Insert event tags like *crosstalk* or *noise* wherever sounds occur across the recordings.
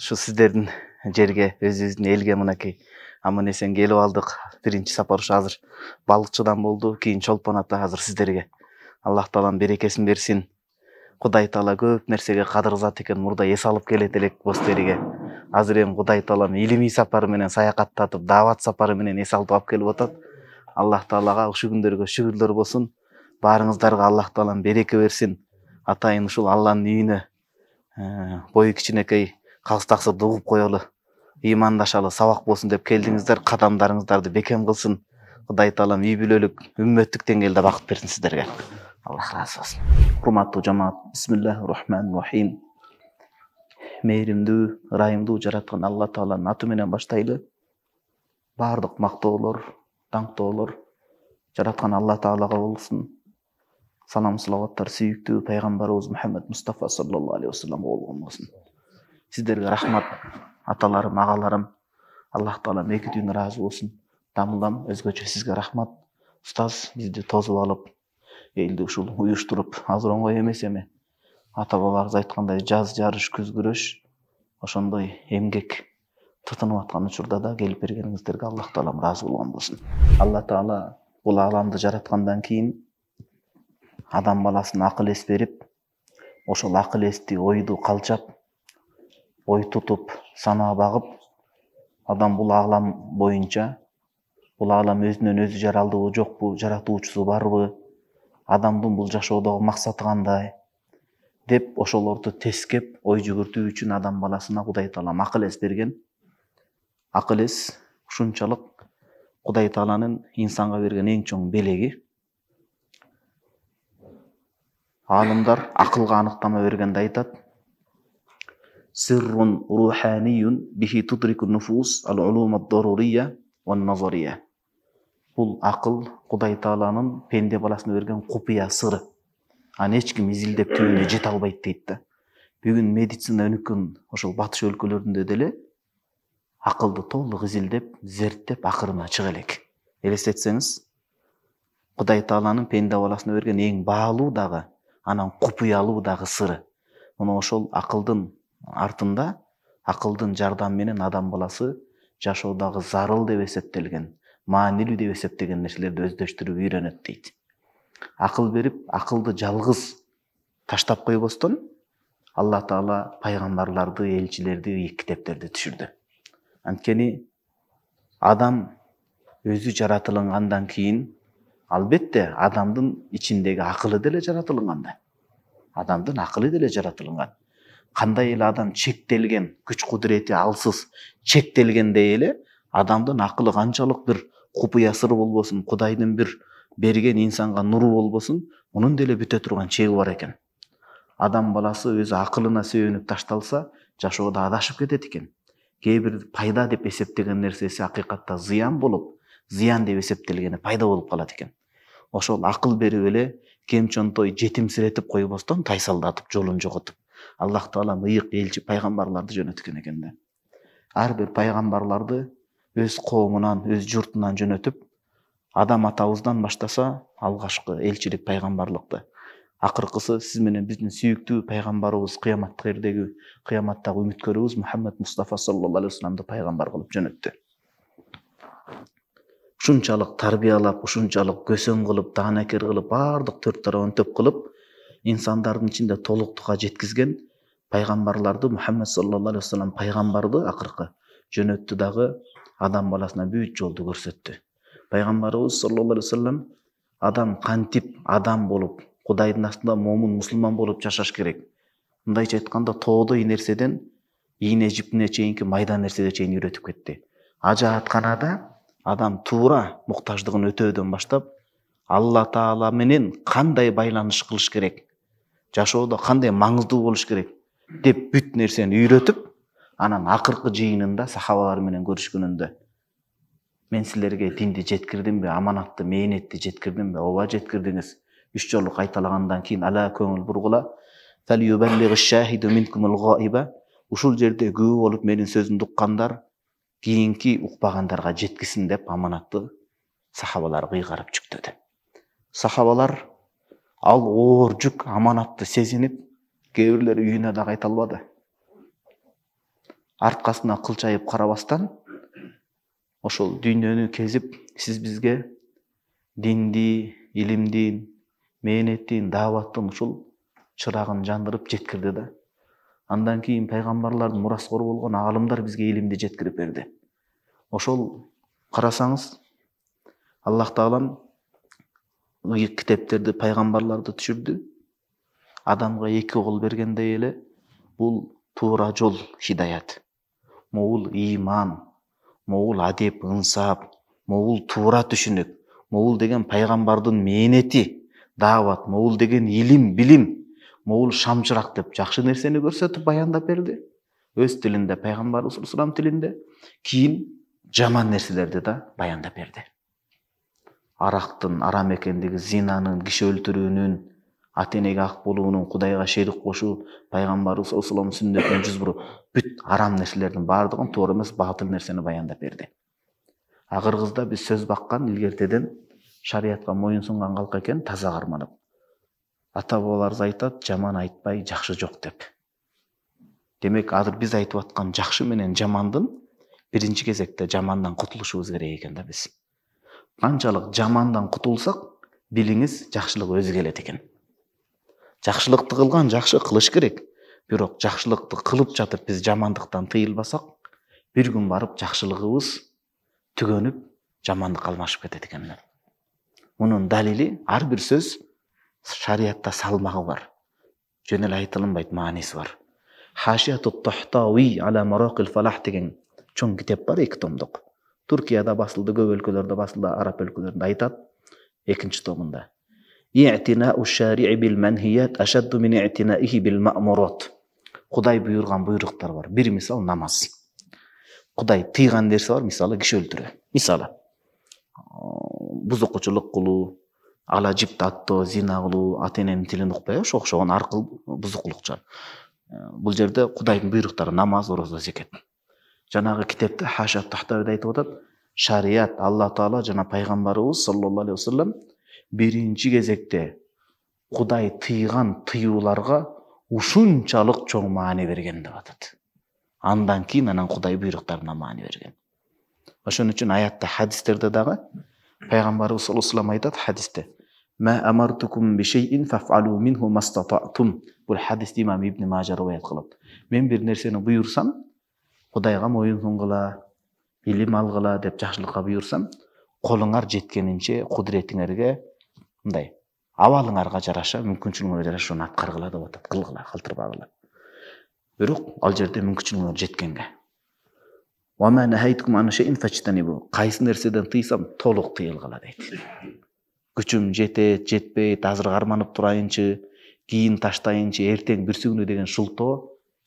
ушу сиздердин жерге өзүбүздүн элге мынакей эсен келип алдык биринчи сапар ушу азыр балыкчыдан болду кийин чолпон ата азыр сиздерге аллах таалам берекесин берсин кудай таала көп нерсеге зат экен мурда эс алып келет элек териге азыр эми кудай таалам илимий сапары менен саякаттатып даават сапары менен эс алып алып келип атат аллах таалага ушул күндөргө шүгүрлөр болсун баарыңыздарга аллах таалам береке берсин атайын ушул алланын үйүнө э, бою кичинекей қаз дұғып қойылы иман имандашалы сабақ болсын деп келдіңіздер қадамдарыңыздарды бекем қылсын құдай тағалам үй бүлелік үмметтік деңгейде бақыт берсін сіздерге аллах разы болсын құрметті жамаат бисмиллахи рахмани рахим мейірімді райымды жаратқан алла тағаланың аты менен баштайлы баардык мактоолор даңктоолор жаратқан алла тағалаға болсын салам салауаттар сүйікті пайғамбарымыз мұхаммед мұстафа саллаллаху алейхи вассаламға болған болсын сіздерге рахмат аталарым ағаларым аллах тағала екі разы болсын дамылдам өзгөчө сізге рахмат ұстаз бізді тосып алып элди ушул уюштуруп азыр оңой эмес эми ата бабабыз айткандай жаз жарыш күз күрөш ошондой эмгек тытынып аткан учурда да келип бергениңиздерге аллах таалам ыраазы болгон болсун алла таала бул ааламды жараткандан кийин адам баласына акыл эс берип ошол акыл эсти ойду калчап ой тұтып сана бағып адам бұл ағлам бойынша бұл ағлам өзінен өзі жоқ жокпу жаратуучусу барбы адамдын бул жашоодогу максаты кандай деп ошолорду тескеп ой жүгүртүү үчүн адам баласына кудай таалам акыл эс берген акыл эс ушунчалык кудай тааланын инсанга берген эң чоң белеги аалымдар акылга аныктама бергенде айтат سر روحاني به تدرك النفوس العلوم الضرورية والنظرية бұл ақыл құдай тағаланың пенде баласына берген құпия сыры аны ешкім изилдеп түбіне жете албайды дейді да бүгін медицина өнүккөн ошол батыш өлкөлөрүндө деле акылды толук изилдеп зерттеп акырына чыга элек элестетсеңиз кудай тааланын пенде баласына берген ең баалуу дагы анан купуялуу дагы сыры мына ошол акылдын артында ақылдың менен адам баласы жашоодагы зарыл деп эсептелген маанилүү деп эсептеген нерселерди өздөштүрүп үйрөнөт дейт акыл берип акылды жалгыз таштап койбостон алла таала пайгамбарларды элчилерди бийик китептерди түшүрдү анткени адам өзү жаратылынгандан кийин албетте адамдын ичиндеги акылы деле жаратылынган да адамдын акылы деле жаратылынган қандай эле адам чектелген күч кудурети алсыз чектелгендей эле адамдын акылы канчалык бир сыр болбосун кудайдын бир берген инсанга нуру болбосын мунун деле бүтө турган чеги бар экен адам баласы өзү акылына сүйеніп ташталса жашоодо адашып кетет экен кээ бир пайда деп эсептеген нерсеси акыйкатта зыян болуп зыян деп эсептелгени пайда болуп калат экен ошол акыл берип эле кем чонтой жетимсиретип койбостон тайсалдатып жолун жоготуп аллах тағала мыйық елші пайғамбарларды жөнөткөн экен да әрбір пайғамбарларды өз коомунан өз жұртынан жөнетіп адам атауыздан баштаса алғашқы элчилик пайғамбарлықты ақырқысы сиз менен биздин сүйүктүү пайгамбарыбыз кыяматка эрдеги кыяматтагы үмүткөрүбүз мұхаммед мустафа саллаллаху алейхи асаламды пайгамбар кылып жөнөттү ушунчалык тарбиялап ушунчалык көсөң кылып даанекер кылып баардык төрт тарабын төп қылып инсандардың ішінде толықтыққа жеткізген пайғамбарларды мұхаммед саллаллаху алейхи вассалам пайғамбарды ақырқы жөнөттү дағы адам баласына бүйт жолды көрсетті пайғамбарымыз саллаллаху алейхи вассалам адам қантип адам болып құдайдың астында момын мұсылман болып жашаш керек мындайча айтқанда тоғдай нерседен ине жіпіне шейінгі майда нәрседе шейін үйретіп кетті ажаатканада адам туура мұқтаждығын өтеуден бастап алла менен қандай байланыс қылыш керек жашоодо кандай маңыздуу болуш керек деп бүт нерсени үйрөтүп анан акыркы жыйынында сахабалар менен көрүшкөнүндө мен силерге динди жеткирдимби аманатты мээнетти жеткирдимби ооба жеткирдиңиз үч жолу кайталагандан кийин ала көңүл бургула ушул жерде күбө болуп менин сөзүмдү уккандар кийинки укпагандарга жеткисин деп аманатты сахабалар ыйгарып жүктөдү сахабалар ал оор жүк аманатты сезініп кейбіреулер үйүнө да кайта албады арткасына қылчайып қарабастан ошол дүйнөнү кезип сиз бизге динди илимдин мээнеттин дааваттын ушул чырагын жандырып жеткирди да андан кийин пайгамбарлардын мураскору болгон аалымдар бизге илимди жеткирип берди ошол карасаңыз аллах таалам кітептерді пайғамбарларды түшүрдү адамға екі кол бергендей эле бұл туура жол хидаят могул иман могул адеп ынсап могул туура түшүнүк могул деген пайғамбардың мээнети даават могул деген илим білім могул шамшырақ деп жақсы нерсени көрсетіп баяндап берді өз тілінде пайғамбар тілінде кейін жаман нәрселерді да баяндап берді арақтың арам экендиги зинаның киши өлтүрүүнүн ата энеге ак болуунун кудайга шерик кошуу пайгамбарыбыз саллаллаху алейхи жүз буруп бүт арам нерселердин баардыгын туура эмес батыл нерсени баяндап берди қырғызда биз сөз баккан илгертеден шариятка моюнсунган калк экен таза карманып ата бабаларыбыз айтат жаман айтпай жакшы жок деп демек азыр биз айтып аткан жакшы менен жамандын биринчи кезекте жамандан кутулушубуз керек экен да биз қаншалық жамандан құтылсақ біліңіз жақсылық өзі келеді екен жақсылықты қылған жақсы қылыш керек бирок жақсылықты қылып жатып біз жамандықтан тыйылбасақ бір күн барып жақсылығыбыз түгеніп жамандыққа алмашып кетеді екен мұның дәлелі әрбір сөз шариатта салмағы бар жөн эле айтылынбайды мааниси бар хашияту ала фалах деген чоң китеп бар эки томдық туркияда басылды көп өлкөлөрдө басылды араб өлкелерінде айтады екінші томында құдай бұйырған бұйрықтар бар бір мисал намаз құдай тыйған нерсе бар мысалы киши өлтүрүү мисалы бузукучулук кылуу ала жіпті аттоо зина кылуу ата ененің тілін ұқпай ошо окшогон ар бұзықылық шығар бұл жерде кудайдын буйруктары намаз ораза зекет жаңағы кітапта хаша тахтабида айтып жатады шариат алла тағала жаңа пайғамбарымыз саллаллаху алейхи уассалам бірінші кезекте құдай тыйған тыюларға ушунчалык чоң маани берген деп атады андан кейін анан құдай бұйрықтарына маани берген ошон үчүн аятта хадистерде дагы пайгамбарыбыз саллаллаху алейхи вассалам айтат хадисте бул хадисти имам ибн мажа рыбаят кылат мен бир нерсени бұйырсам құдайға мойын сұнғыла илім алғыла деп жақсылыққа бұйырсам қолыңар жеткенінше құдіретіңерге мындай абалыңарға жараша мүмкіншілігіңе жараша оны аткаргыла деп атат кылгыла калтырбагыла бирок ал жерде мүмкіншілігіңер жеткенге қайсы нәрседен тыйсам толық тыйылгыла дейді күчүм жетет жетпейт азыр карманып турайынчы кийин таштайынчы эртең бүрсүгүнү деген шылтоо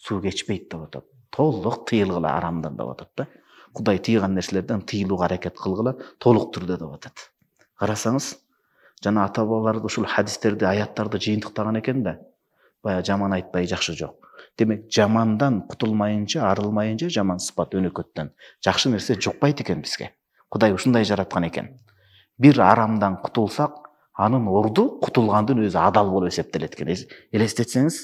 суу кечпейт деп атат толық тыйылғыла арамдан деп атады да құдай тыйған нәрселерден тыйылуға әрекет қылғыла толық түрде деп атады қарасаңыз жаңа ата бабалар ушул хадистерді аяттарды жыйынтықтаған екен да баягы жаман айтпай жақсы жоқ демек жамандан құтылмайынша арылмайынша жаман сыпат өнөкөттөн жақсы нәрсе жұқпайды екен бізге құдай ушундай жаратқан екен бір арамдан құтылсақ анын орду құтылғандың өзі адал болып есептеледі екен елестетсеңіз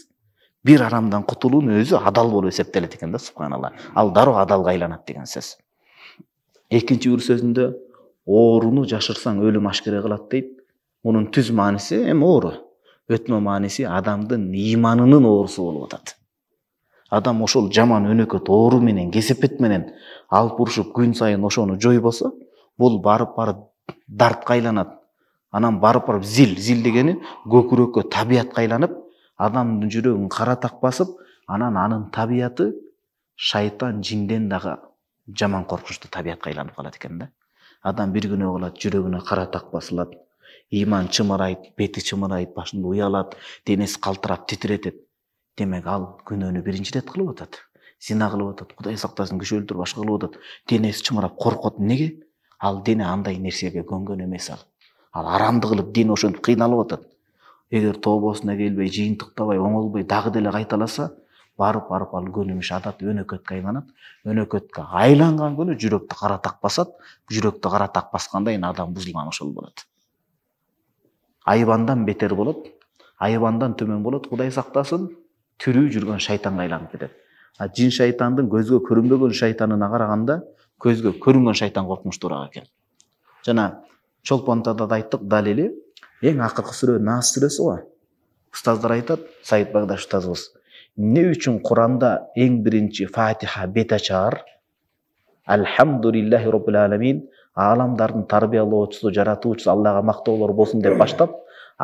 бир арамдан кутулуунун өзү адал болуп эсептелет экен да субханалла ал дароо адалга айланат деген сөз экинчи бир сөзүндө ооруну жашырсаң өлүм ашкере кылат дейт мунун түз мааниси эми оору өтмө мааниси адамдын ыйманынын оорусу болуп атат адам ошол жаман өнөкөт оору менен кесепет менен алып урушуп күн сайын ошону жойбосо бул барып барып дартка айланат анан барып барып зил зил дегени көкүрөккө табиятка айланып адамның жүрегін қара так басып анан анын табияты шайтан жинден дагы жаман коркунучтуу табиятка айланып калат экен да адам бир күнөө кылат жүрөгүнө кара так басылат ыйман чымырайт бети чымырайт башында уялат денеси калтырап титиретет демек ал күнөөнү биринчи ирет кылып атат зина кылып атат кудай сактасын киши өлтүрүп башка кылып атат денеси чымырап коркот эмнеге ал дене андай нерсеге көнгөн эмес ал ал арамды кылып дене ошентип кыйналып атат егер тообосуна келбей жыйынтыктабай оңолбой дагы деле қайталаса барып барып ал көнүмүш адат өнөкөткө айланат өнөкөткө айланган күнү жүрөктү кара так басат жүрөктү кара так баскандан кийин адам бузулган ошол болот айбандан бетер болот айбандан төмөн болот кудай сактасын тирүү жүргөн шайтанга айланып кетет а жин шайтандын көзгө көрүнбөгөн шайтанына караганда көзгө көрүнгөн шайтан коркунучтуураак экен жана чолпон атада да айттык далили ең ақырғы сүре нас сүресі ғой ұстаздар айтады саид бағдаш ұстазымыз не үшін құранда ең бірінші фатиха бет ашар альхамдулиллахи роббил аламин аламдардың тарбиялаушысы жаратушысы аллаға мақтаулар болсын деп баштап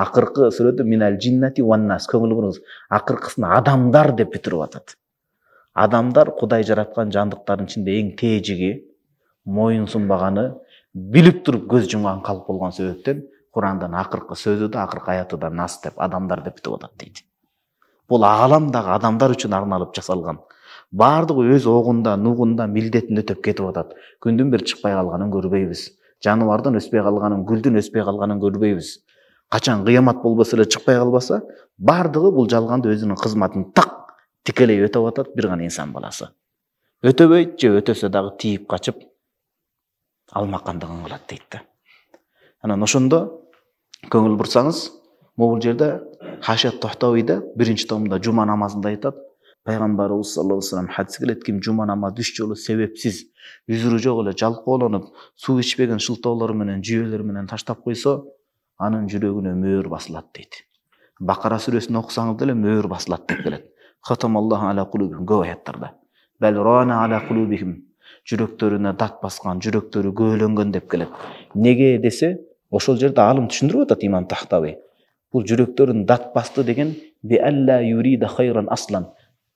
ақырғы сүреді минал жиннати уаннас көңіл бұрыңыз ақырқысын адамдар деп бітіріп жатады адамдар құдай жаратқан жандықтардың ішінде ең тежігі мойынсұнбағаны біліп тұрып көз жұмған халық болған себептен құрандан ақырғы сөзі да ақырғы аяты да нас деп адамдар деп бітіп жатады дейді бұл ғаламдағы адамдар үшін арналып жасалған барлығы өз оғында нуғында милдетін өтеп кетіп жатады күндүн бир шықпай қалғанын көрбөйбүз жануардың өспей қалғанын гүлдүн өспей қалғанын көрбөйбүз качан қиямат болбосо эле шықпай қалбаса баардыгы бұл жалғанды өзінің кызматын так тікелей өтөп атат бір ғана инсан баласы өтөбөйт же өтөсө дагы тийип качып алмакандыгын кылат дейт да анан ошондо көңіл бұрсаңыз бұл жерде хашият тохтауида бірінші томда жұма намазында айтады пайғамбарымыз саллаллаху алейхи вассалам хадис келеді кім жұма намазы үш жолы себепсіз үзірі жоқ эле жалкоолонуп суу ичпеген шылтоолор менен жүйелер менен таштап койсо анын жүрөгүнө мөөр басылат дейді бакара сүрөсүн окусаңыз деле мөөр басылат деп келет көп аяттарда бәл жүрөктөрүнө дат баскан жүрөктөрү көөлөнгөн деп келет неге десе ошол жерде алым түшүндүрүп атат имам тахтави бул жүрөктөрүн дат басты деген аслан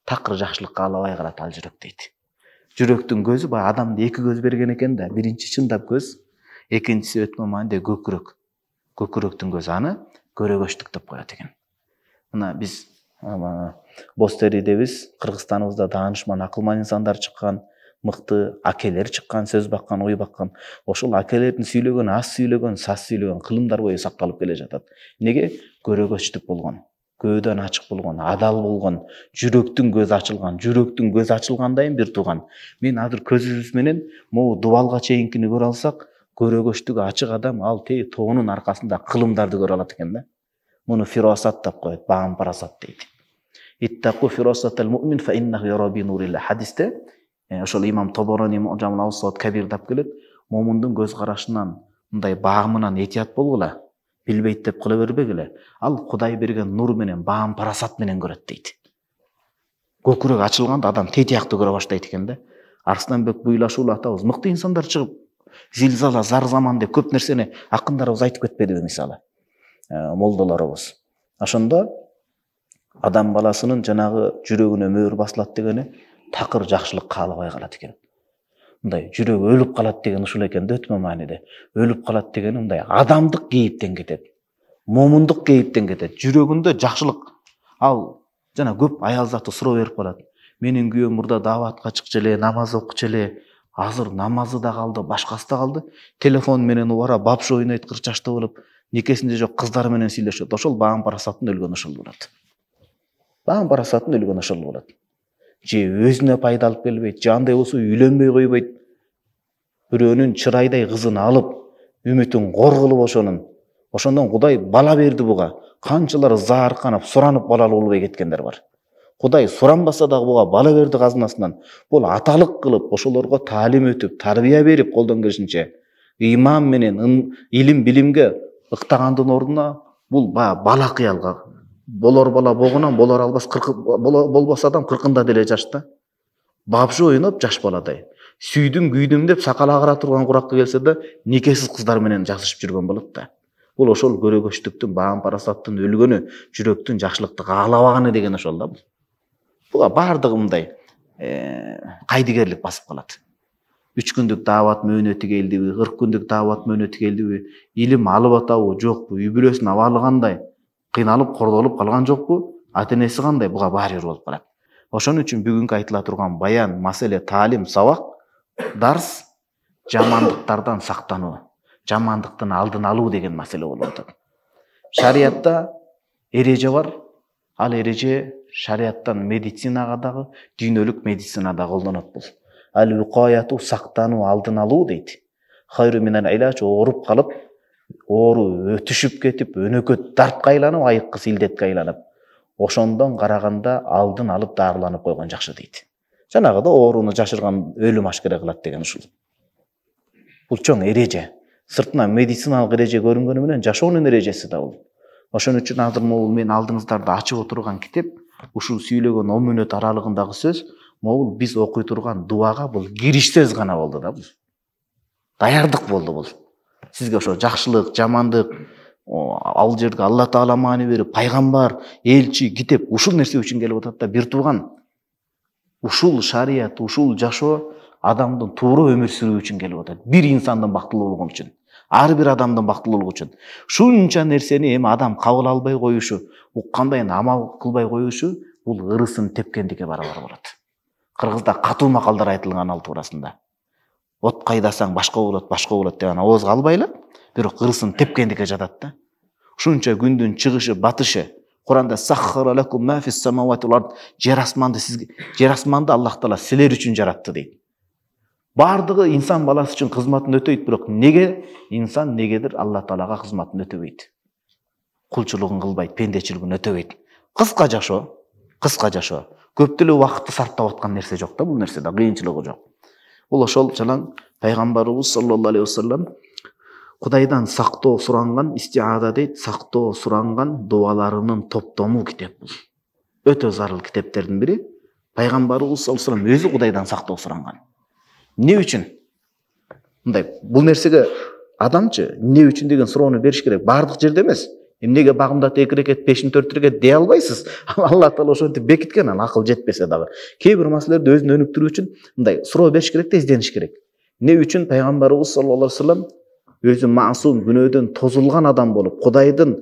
такыр жакшылыкка каалабай калат ал жүрөк дейт жүрөктүн көзү баягы адамды эки көз берген экен да биринчи чындап көз экинчиси өтмө мааниде көкүрөк көкүрөктүн көзү аны көрөгөчтүк деп коет экен мына биз бостери дейбиз кыргызстаныбызда даанышман акылман инсандар чыккан мықты акелер шыққан сөз баққан ой баққан ошол акелердин сүйлөгөн аз сүйлөгөн саз сүйлөгөн кылымдар бою сакталып келе жатат неге көрөгөчтүк болгон көөдөн ачык болгон адал болгон жүрөктүн көзү ачылган жүрөктүн көзү кийин бир тууган мен азыр көзүбүз менен могу дубалга чейинкини көрө алсак көрөгөчтүгү ачык адам ал тээ тоонун аркасында кылымдарды көрө алат экен да муну фиросат деп коет баам парасат дейт хадисте ошол имам тоборони аусат кабир деп келет момундун көз карашынан мындай баамынан этият болгула билбейт деп кыла бербегиле ал кудай берген нур менен баам парасат менен көрөт дейт көкүрөк ачылганда адам тетиякты көрө баштайт экен да арстанбек буйлашуулу атабыз мыкты инсандар чыгып зилзала зар заман деп көп нерсени акындарыбыз айтып кетпедиби мисалы ә, молдолорубуз ошондо адам баласынын жанагы жүрөгүнө мөөр басылат дегени тақыр жақсылық қалыбай қалады екен мындай жүрегі өліп қалады деген ұшыл екен да өтме мааниде өліп қалады дегені мындай адамдық кейіптен кетеді момындық кейіптен кетеді жүрегінде жақсылық ал жана көп аял затты сұрау беріп қалады менің күйеуім мұрда дауатқа чыкчу эле намаз окучу эле азыр намазы да қалды башқасы да қалды телефон менен убара бапшы ойнойт кырк жашта болуп никесинде жок кыздар менен сүйлөшөт ошол баам парасатын өлгөн ошол болот баам парасатын өлгөн ошол болот же өзіне пайда алып келбейді жаңағындай болса үйленбей қойбайды біреуінің шырайдай қызын алып үмітін қор қылып ошонун ошондон құдай бала берді буга қаншалар заарқанып сұранып балалы болбай кеткендер бар құдай сұранбаса дагы буга бала берді қазынасынан бұл аталық қылып ошолорго таалим өтіп тәрбие беріп қолдан келишинче иман менен илим билимге ыктагандын орнына бул ба, бала кыялга болор бала богунан болор албас болбос адам кыркында деле жаш да бапшы ойноп жаш баладай сүйдүм күйдүм деп сакалы агара турган куракка келсе да никесиз кыздар менен жүрген жүргөн болот да бул ошол көрөгөчтүктүн баам парасаттын өлгөнү жүрөктүн жакшылыкты каалабаганы деген ошол да бул буга баардыгы мындай кайдыгерлик э, басып калат үч күндүк даават мөөнөтү келдиби кырк күндүк даават мөөнөтү келдиби илим алып атабы жокпу үй бүлөсүнүн абалы кандай кыйналып кордолуп қалған жоқ, ата энеси қандай буга барьер болып калат ошон үчүн бүгүнкү айтыла турган баян маселе таалим сабак дарс жамандыктардан сактануу жамандыктын алдын алуу деген маселе болуп атат шариятта эреже бар ал эреже шарияттан медицинага дагы дүйнөлүк медицинада колдонот бул ал укаяту сактануу алдын алуу дейт ооруп калып оору өтүшүп кетип өнөкөт дартка айланып айыккыс илдетке айланып ошондон караганда алдын алып дарыланып койгон жакшы дейт жанагы да ооруну жашырган өлүм ашкере кылат деген ушул бул чоң эреже сыртынан медициналык эреже көрүнгөнү менен жашоонун эрежеси да бул ошон үчүн азыр могул мен алдыңыздарда ачып отурган китеп ушул сүйлөгөн он мүнөт аралыгындагы сөз могул биз окуй турган дубага бул кириш сөз гана болду да бул даярдык болду бул сізге ошо жакшылык жамандык ал жерге алла таала маани берип пайгамбар элчи китеп ушул нерсе үчүн келип атат да бир тууган ушул шарият ушул жашоо адамдын туура өмүр сүрүү үчүн келип атат бир инсандын бактылуу болгон үчүн ар бир адамдын бактылуулугу үчүн ушунча нерсени эми адам кабыл албай коюшу уккандан кийин амал кылбай коюшу бул ырысын тепкендикке барабар болот кыргызда катуу макалдар айтылган ал туурасында от қайдасаң башқа болады башқа болады деп ана оозға албайлы бирок кырысын тепкендикке жатат да ушунча күндүн чыгышы батышы куранда жер асманды сизге жер асманды аллах таала силер үчүн жаратты дейт баардыгы инсан баласы үчүн кызматын өтөйт бирок неге инсан негедир алла таалага кызматын өтөбөйт кулчулугун кылбайт пендечилигин өтөбөйт кыска жашоо кыска жашоо көп деле убакытты сарптап аткан нерсе жок да бул нерседе кыйынчылыгы жок ол ошол жанагы пайгамбарыбыз саллаллаху алейхи вассалам кудайдан сактоо суранган истиада дейт сактоо суранган дубаларынын топтому китеп бул өтө зарыл китептердин бири пайгамбарыбыз саллаллаху алейхи өзү кудайдан сактоо суранган эмне үчүн мындай бул нерсеге адамчы эмне үчүн деген суроону бериш керек баардык жерде эмес эмнеге багымдат эки рекет пешин төрт рекет дей албайсыз *laughs* алла таала ошентип бекиткен анан акыл жетпесе дагы кээ бир маселелерди өзүн өнүктүрүү үчүн мындай суроо бериш керек да издениш керек эмне үчүн пайгамбарыбыз саллаллаху алейхи вассалам өзү маасум күнөөдөн тозулган адам болуп кудайдын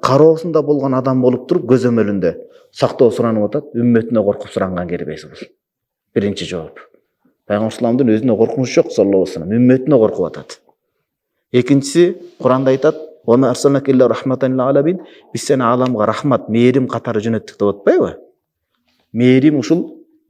кароосунда ә, болгон адам болуп туруп көзөмөлүндө сактоо суранып атат үммөтүнө коркуп суранган кербеси бул биринчи жооп пайгамбарымдын өзүнө коркунуч жок саллаллаху алейхи вассалам үммөтүнө коркуп атат экинчиси куранда айтат біз сені аламға рахмат мейірім қатары жөнеттік деп атпайбы мейірім ұшыл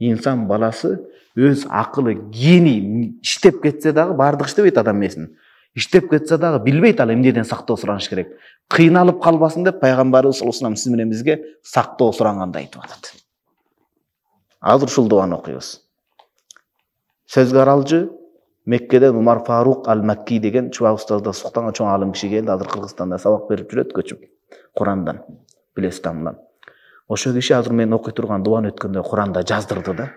инсан баласы өз ақылы гений іштеп кетсе дағы бардық іштеп адам несін іштеп кетсе дағы білбейді ал емнеден сақтау сұраныш керек қиналып қалбасын деп пайғамбарымыз саллаллаху алейхи менен бізге сақтау сұрағанды айтып жатады азыр ұшыл дубаны оқимыз сөзге аралжы меккеден умар фарук ал макки деген чубак устазда суктанган чоң алым киши келди азыр кыргызстанда сабак берип жүрөт көчүп курандан билесдамдан ошол киши азыр мен окуй турган дубаны өткөндө куранда жаздырды да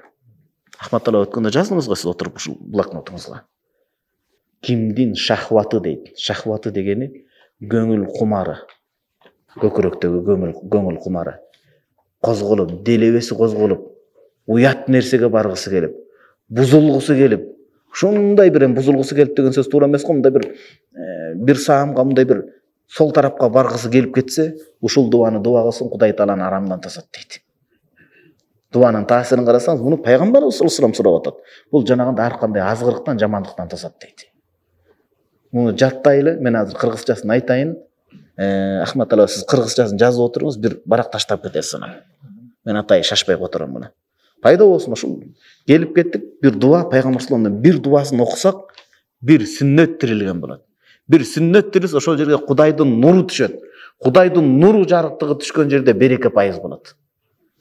ахмат тала өткөндө жаздыңыз го сиз отуруп ушул блокнотуңузга кимдин шахваты дейт шахваты дегени көңүл кумары көкүрөктөгү көңүл кумары козголуп делебеси козголуп уят нерсеге баргысы келип бузулгусу келип ушундай бир эми бузулгусу келип деген сөз туура эмес го мындай бир бир саамга мындай бир сол тарапка баргысы келип кетсе ушул дубаны дуба кылсын кудай тааланы арамдан тасады дейт дубанын таасирин карасаңыз муну пайгамбарыбыз саллаллаху алейхи сурап атат бул жанагындай ар кандай азгырыктан жамандыктан тазат дейт муну жаттайлы мен азыр кыргызчасын айтайын ахмат ала сиз кыргызчасын жазып отуруңуз бир барак таштап кетесиз анан мен атайын шашпай котором муну пайда болсын келіп кеттік Бір дуа пайгамбар бір бир оқысақ бір бир сүннөт болады бір бир сүннөт ошол жерге құдайдың нуру түшөт құдайдың нуру жарықтығы түшкөн жерде береке пайыз болот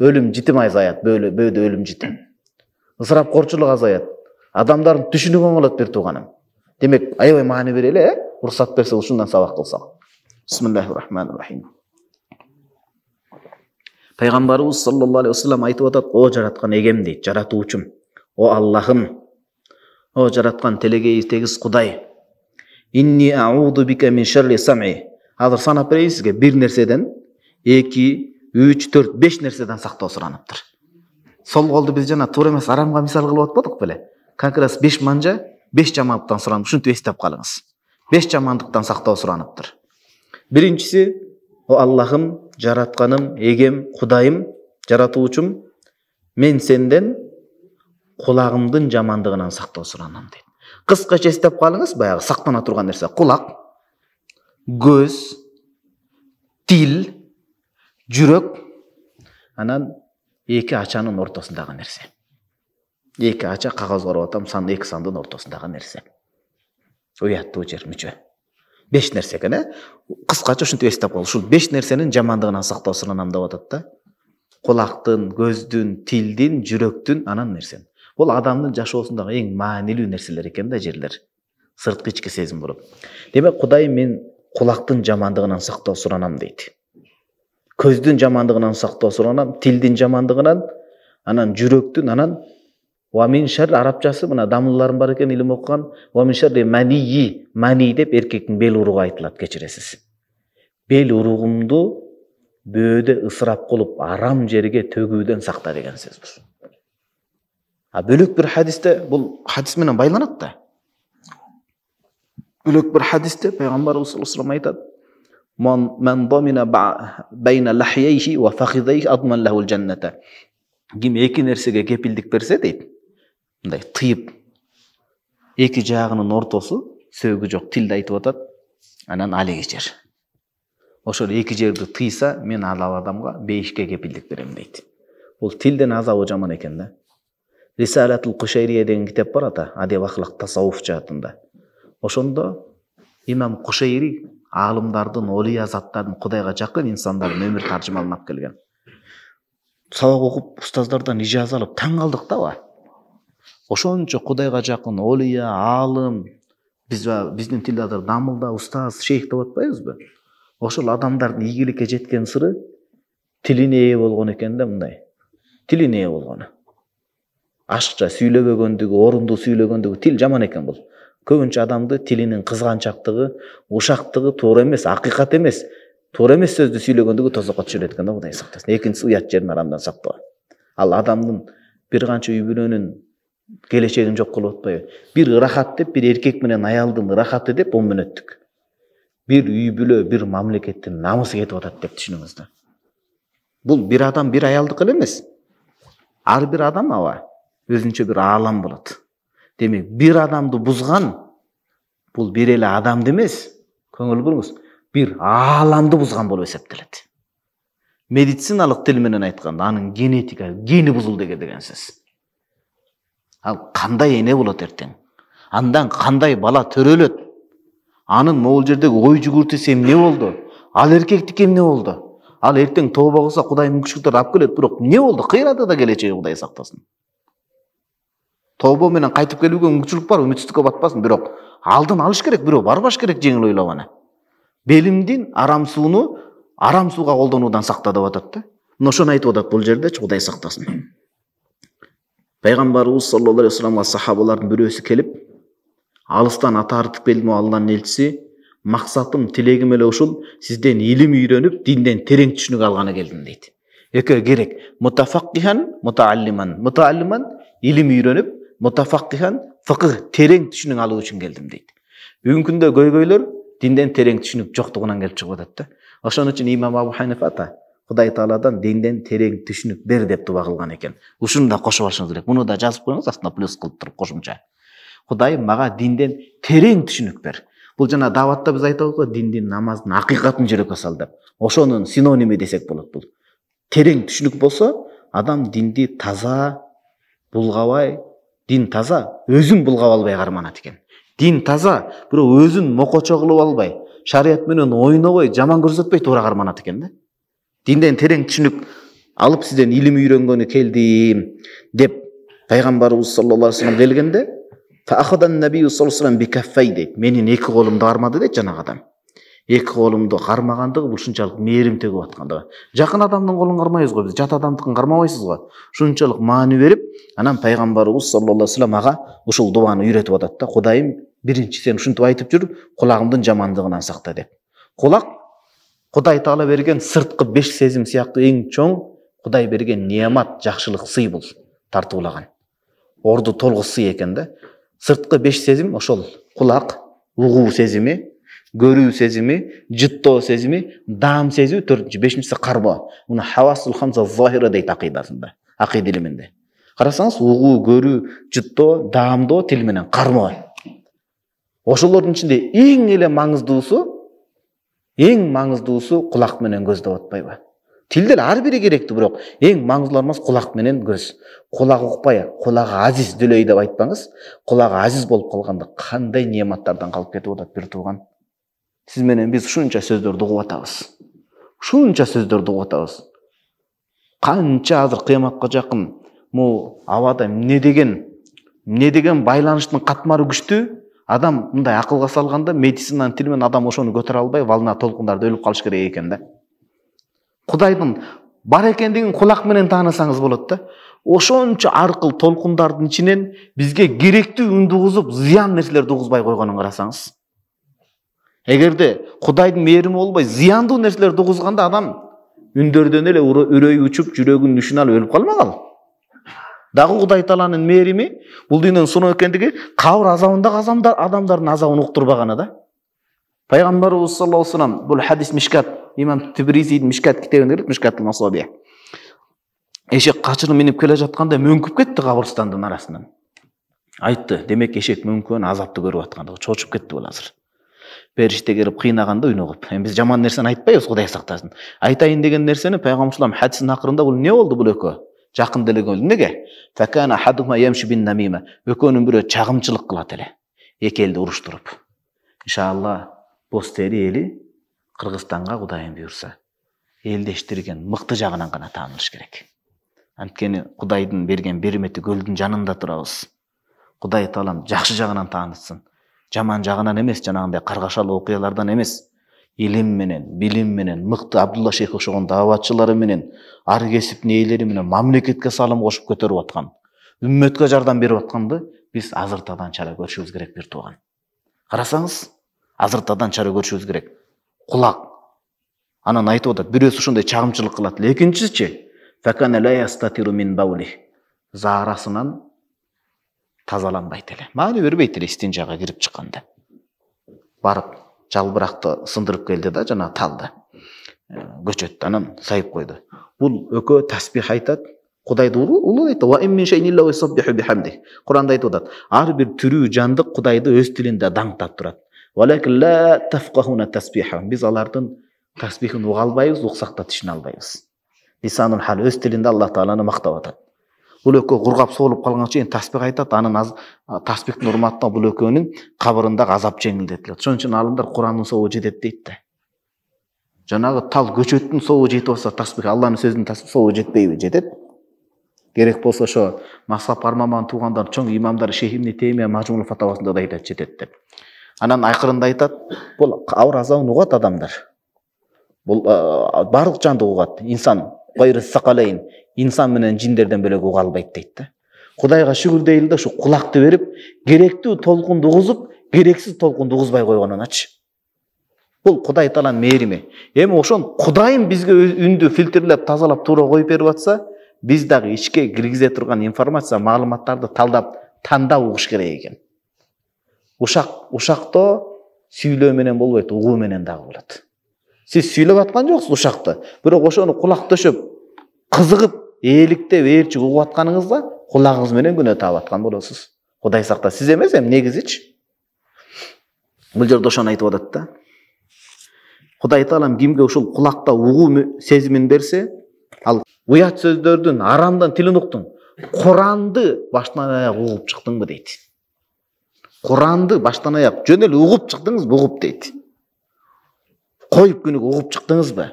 өлүм житим азаят бөөдө өлүм житим ысырапкорчулук азаят адамдардын түшүнүгү түшінігі болот бир тууганым демек аябай маани берели э уруксат берсе ушундан сабақ кылсак бисмиллахи рахманир рахим пайғамбарымыз саллаллаху алейхи уассалам айтып жатады о жаратқан егем дейді жаратушым о аллахым о жаратқан телегей тегіс құдай инни ауду бика мин сами азыр санап берейін сізге бір нәрседен екі үч төрт беш нәрседен сақтау сұранып тұр сол қолды біз жаңа тура емес арамға мисал қылып жатпадық беле как раз беш манжа беш жамандықтан сұранып ушинтип эстеп қалыңыз беш жамандықтан сақтау сұранып тұр биринчиси о аллахым жаратқаным егем құдайым жаратушым мен сенден құлағымдың жамандығынан сақтау сұранам дейді қысқаша эстеп қалыңыз баяғы сақтана тұрған нәрсе құлақ көз тіл жүрек анан екі ачанын ортасындағы нәрсе екі ача қағаз қарап атам сан екі сандын ортасындағы нәрсе уяттуу жер мүчө беш нәрсе экен э кыскача ушинтип эстеп кол ушул беш нерсенин жамандыгынан сактоо сыранам деп атат да кулактын көздүн тилдин жүрөктүн анан нерсен бул адамдын жашоосундагы эң маанилүү нерселер экен да жерлер сырткы ички сезим болуп демек кудай мен кулактын жамандыгынан сактоо суранам дейт көздүн жамандыгынан сактоо суранам тилдин жамандыгынан анан жүрөктүн анан уамин шәр арабчасы мына дамылдарым бар екен ілім оқыған уамин шәрри мәнии мәни деп еркектің бел уруғы айтылады кешіресіз бел уруғымды бөөдө ысырап кылып арам жерге төгүүдөн сакта деген сөз бұл а бөлөк бир хадисте бул хадис менен байланат да бөлөк бир хадисте пайгамбарыбыз саллаллаху алейхи айтат нерсеге кепилдик берсе дейт мындай тыйып екі жағының ортасы сөгі жоқ тілді айтып отады анан али кечер ошол эки жерди тыйса мен адал адамга бейишке кепилдик берем дейт бул тилден азабы жаман экен да рисалатул деген китеп бар ата адеп ахлак тасауф жаатында ошондо имам кушайри аалымдардын олия заттардын кудайга жакын инсандардын өмүр таржымалын алып келген сабак окуп устаздардан ижаза алып таң калдык ошончо кудайга жакын олия аалым биз биздин тилде азыр дамылда устаз шейх деп атпайбызбы ошол адамдардын ийгиликке жеткен сыры тилине ээ болгон экен да мындай тилине ээ болгону ашыкча сүйлөбөгөндүгү орундуу сүйлөгөндүгү тил жаман экен бул көбүнчө адамды тилинин кызганчактыгы ушактыгы туура эмес акыйкат эмес туура эмес сөздү сүйлөгөндүгү тозокко түшүрөт экен да кудай сактасын экинчиси уят жерин арамдан сактоо ал адамдын бир канча үй бүлөнүн келешегін жоқ қылып атпайбы бір рахат деп бір еркек менен аялдын рахаты деп он мүнөттүк бир үй бүлө бир мамлекеттин намысы кетип атат деп түшүнүңүз да бул бир адам бир аялдыкы эле эмес ар бир адам аба өзүнчө бир аалам болот демек бир адамды бузган бул бир эле адамды эмес көңүл буруңуз бир ааламды бузган болуп эсептелет медициналык тил менен айтканда анын генетика гени бузулду деген сөз ал қандай ене болады ертең андан қандай бала төрөлөт анын могул жердегі ой жүгүртүүсү не болды. ал эркектики не болды ал ертең тобо кылса кудай мүмкүнчүлүктөрдү алып келет бирок не болды кыйрады да келечеги кудай сактасын тоба менен қайтып келуге мүмкүнчүлүк бар үмүтсүздүккө батпасын бирок алдын алыш керек бирөө барбаш керек жеңіл ойлап ана белимдин арам сууну арам сууга колдонуудан сакта деп атат да мына ошону айтып атат бул жердечи кудай сактасын пайғамбарымыз саллаллаху алейхи вассаламға сахабалардың біреусі келіп алыстан ата артып келдім алланың елшісі мақсатым тілегім іле ұшыл сізден ілім үйреніп динден терең түсінік алғаны келдім дейді екеуі керек мутафақихан мутааллиман мутааллиман ілім үйреніп мутафақихан фықы терең түсінік алу үшін келдім дейді бүгінгі күнде көйгөйлер динден терең түсінік жоқтығынан келіп шығып жатады да ошон үчүн имам абу ханифа ата құдай тағаладан денден терең түсінік бер деп дұға қылған екен ушуну да қосып алышыңыз керек бұны да жазып қойыңыз астына плюс қылып тұрып қосымша құдай маға динден терең түсінік бер бұл жана даватта біз айтабыз ғой диндин намаздын ақиқатын жүрекке сал деп ошонун синоними десек болот бұл терең түсінік болса адам динди таза бұлғабай дин таза өзін бұлғап албай қарманат екен дин таза бирок өзін мокочо кылып албай шарият менен ойнобой жаман көрсөтпөй туура карманат экен да динден терең түшүнүк алып сізден ілім үйренгені келдім деп пайғамбарымыз саллаллаху алейхи келгенде наби саллаллаху дейді менің екі қолымды армады дейді адам екі қолымды қармағандығы бұл шыншалық мейірім төгіп жатқандығы жақын адамның қолын кармайбыз ғой біз жат адамдыкын қармамайсыз ғой шыншалық маани беріп анан пайғамбарымыз саллаллаху алейхи салам аға ушул дубаны үйретіп атат да құдайым бірінші сен ушинтип айтып жүр құлағымдың жамандығынан сақта деп құлақ құдай тағала берген сыртқы беш сезім сияқты ең чоң құдай берген неамат жақсылық сый бұл тартулаған орды толғыз сый екен да сыртқы беш сезім ошол құлақ ұғу сезімі көрүү сезімі жыттоо сезімі дам сезүү төртінші бешіншісі қарба мұны хавасул хамза захира дейді ақидасында ақида илиминде қарасаңыз ұғу көрүү жыттоо даамдоо тил менен қармо ошолордун ичинде эң эле маңыздуусу эң маңыздысы құлақ менен көз деп ба тилдер ар бири керектүү бирок эң маңыздууларымыз кулак менен көз кулак укпай кулагы азиз дүлөй деп айтпаңыз кулагы азиз болуп калганда кандай нематтардан калып кетип атат бир тууган сиз менен биз ушунча сөздөрдү угуп атабыз ушунча сөздөрдү угуп атабыз канча азыр кыяматка жакын могу абада эмне деген эмне деген байланыштын катмары күчтүү адам мындай ақылға салғанда медицинаның тілімен адам ошоны көтөрө албай волна толқындарда өліп калыш керек екен да құдайдың бар екендігін құлақ менен таанысаңыз болот да ошончо арқыл толкундардын ичинен бизге керектүү үнді зыян нерселерди угузбай койгонун карасаңыз эгерде кудайдын мээрими болбай зыяндуу нерселерди угузганда адам үндөрдөн эле үрөйү учуп жүрөгүн үшүн алып өлүп калмагал дагы кудай тааланын мээрими бул дүйнөнүн сонун экендиги қабір азабындагы азамдар, адамдардын азабын уктурбаганы да пайгамбарыбыз саллаллаху алейхи вассалам бул хадис мишкат имам тибризидің мишкат китебинде келет мишкат ешек эшек качырып минип келе жатқанда мөңкіп кетті кабырстандын арасынан айтты демек ешек мүмкін азапты көріп аткандыгы шошып кетті бул азыр периште келіп қинағанда ұйнығып енді биз жаман нәрсені айтпайбыз кудай сақтасын айтайын деген нәрсені пайғамбар хадистин акырында бұл не болды бұл екеуі жақындылығы эмнеге факана ахадума ямши бин намима экөөнүн бирөө чагымчылык кылат эле эки элди уруштуруп иншалла боз тери эли кыргызстанга кудайым буюрса элдештирген мыкты жагынан гана керек анткени құдайдың берген бермети көлдүн жанында турабыз кудай таалам жақсы жағынан таанытсын жаман жағынан емес жанагындай қарғашалы окуялардан емес илим менен билим менен мыкты абдулла шейх окшогон дааватчылары менен ар кесиптин ээлери менен мамлекетке салым кошуп көтөрүп аткан үммөткө жардам берип атканды биз азыртадан чара көрүшүбүз керек бир тууган карасаңыз азыртадан чара көрүшүбүз керек кулак анан айтып атат бирөөсү ошондой чагымчылык кылат эле экинчисичи заарасынан тазаланбайт эле маани бербейт эле истинжага кирип чыкканда барып жалбырақты сындырып келді да жаңағы талды э, көшетті анан сайып қойды бұл өкө тасбих айтады құдайды улайды құранда айтып ар әрбір тірі жандық құдайды өз тілінде даңқтап тұрады біз алардың тәсбихін ұға албайбыз ұқсақ та түсіне албайбыз лисанул хал өз тілінде алла тағаланы мақтап жатады бұл екеуі құрғап солып қалғанша енді тасбих айтады анын таспихтың урматына бұл екеуінің қабырында азап жеңілдетіледі шон үчүн алымдар құранның соуы жетет дейді да жанагы тал көчөттүн сообу жетип атса алланың алланын сөзүнүн сообу жетпейби жетет керек болса ошо масхаб армаман туғандар чоң имамдар шейх да айтады жетеді деп анан акырында айтады бұл абыр азабын угат адамдар бул баардык жанды угат инсан инсан менен жиндерден бөлөк уга албайт дейт да кудайга шүгүр дейли да ушу кулакты берип керектүү толкунду угузуп керексиз толкунду угузбай койгонуначы бул кудай тааланын мээрими эми ошон кудайым бизге үндү фильтрлеп тазалап туура коюп берип атса биз дагы ичке киргизе турган информация маалыматтарды талдап тандап угуш керек экен ушак ушактоо сүйлөө менен болбойт угуу менен дагы болот сиз сүйлөп аткан жоксуз ушакты бирок ошону кулак төшөп кызыгып ээликтеп ээрчип угуп атканыңызда кулагыңыз менен күнөө таап аткан болосуз кудай сакта сиз эмес эми негизичи бул жерде ошону айтып атат да кудай таалам кимге ушул кулакта угуу сезимин берсе ал уят сөздөрдүн арамдын тилин уктуң куранды баштан аяк угуп чыктыңбы дейт куранды баштан аяк жөн эле угуп чыктыңызбы угуп дейт койуп күнүгө угуп чыктыңызбы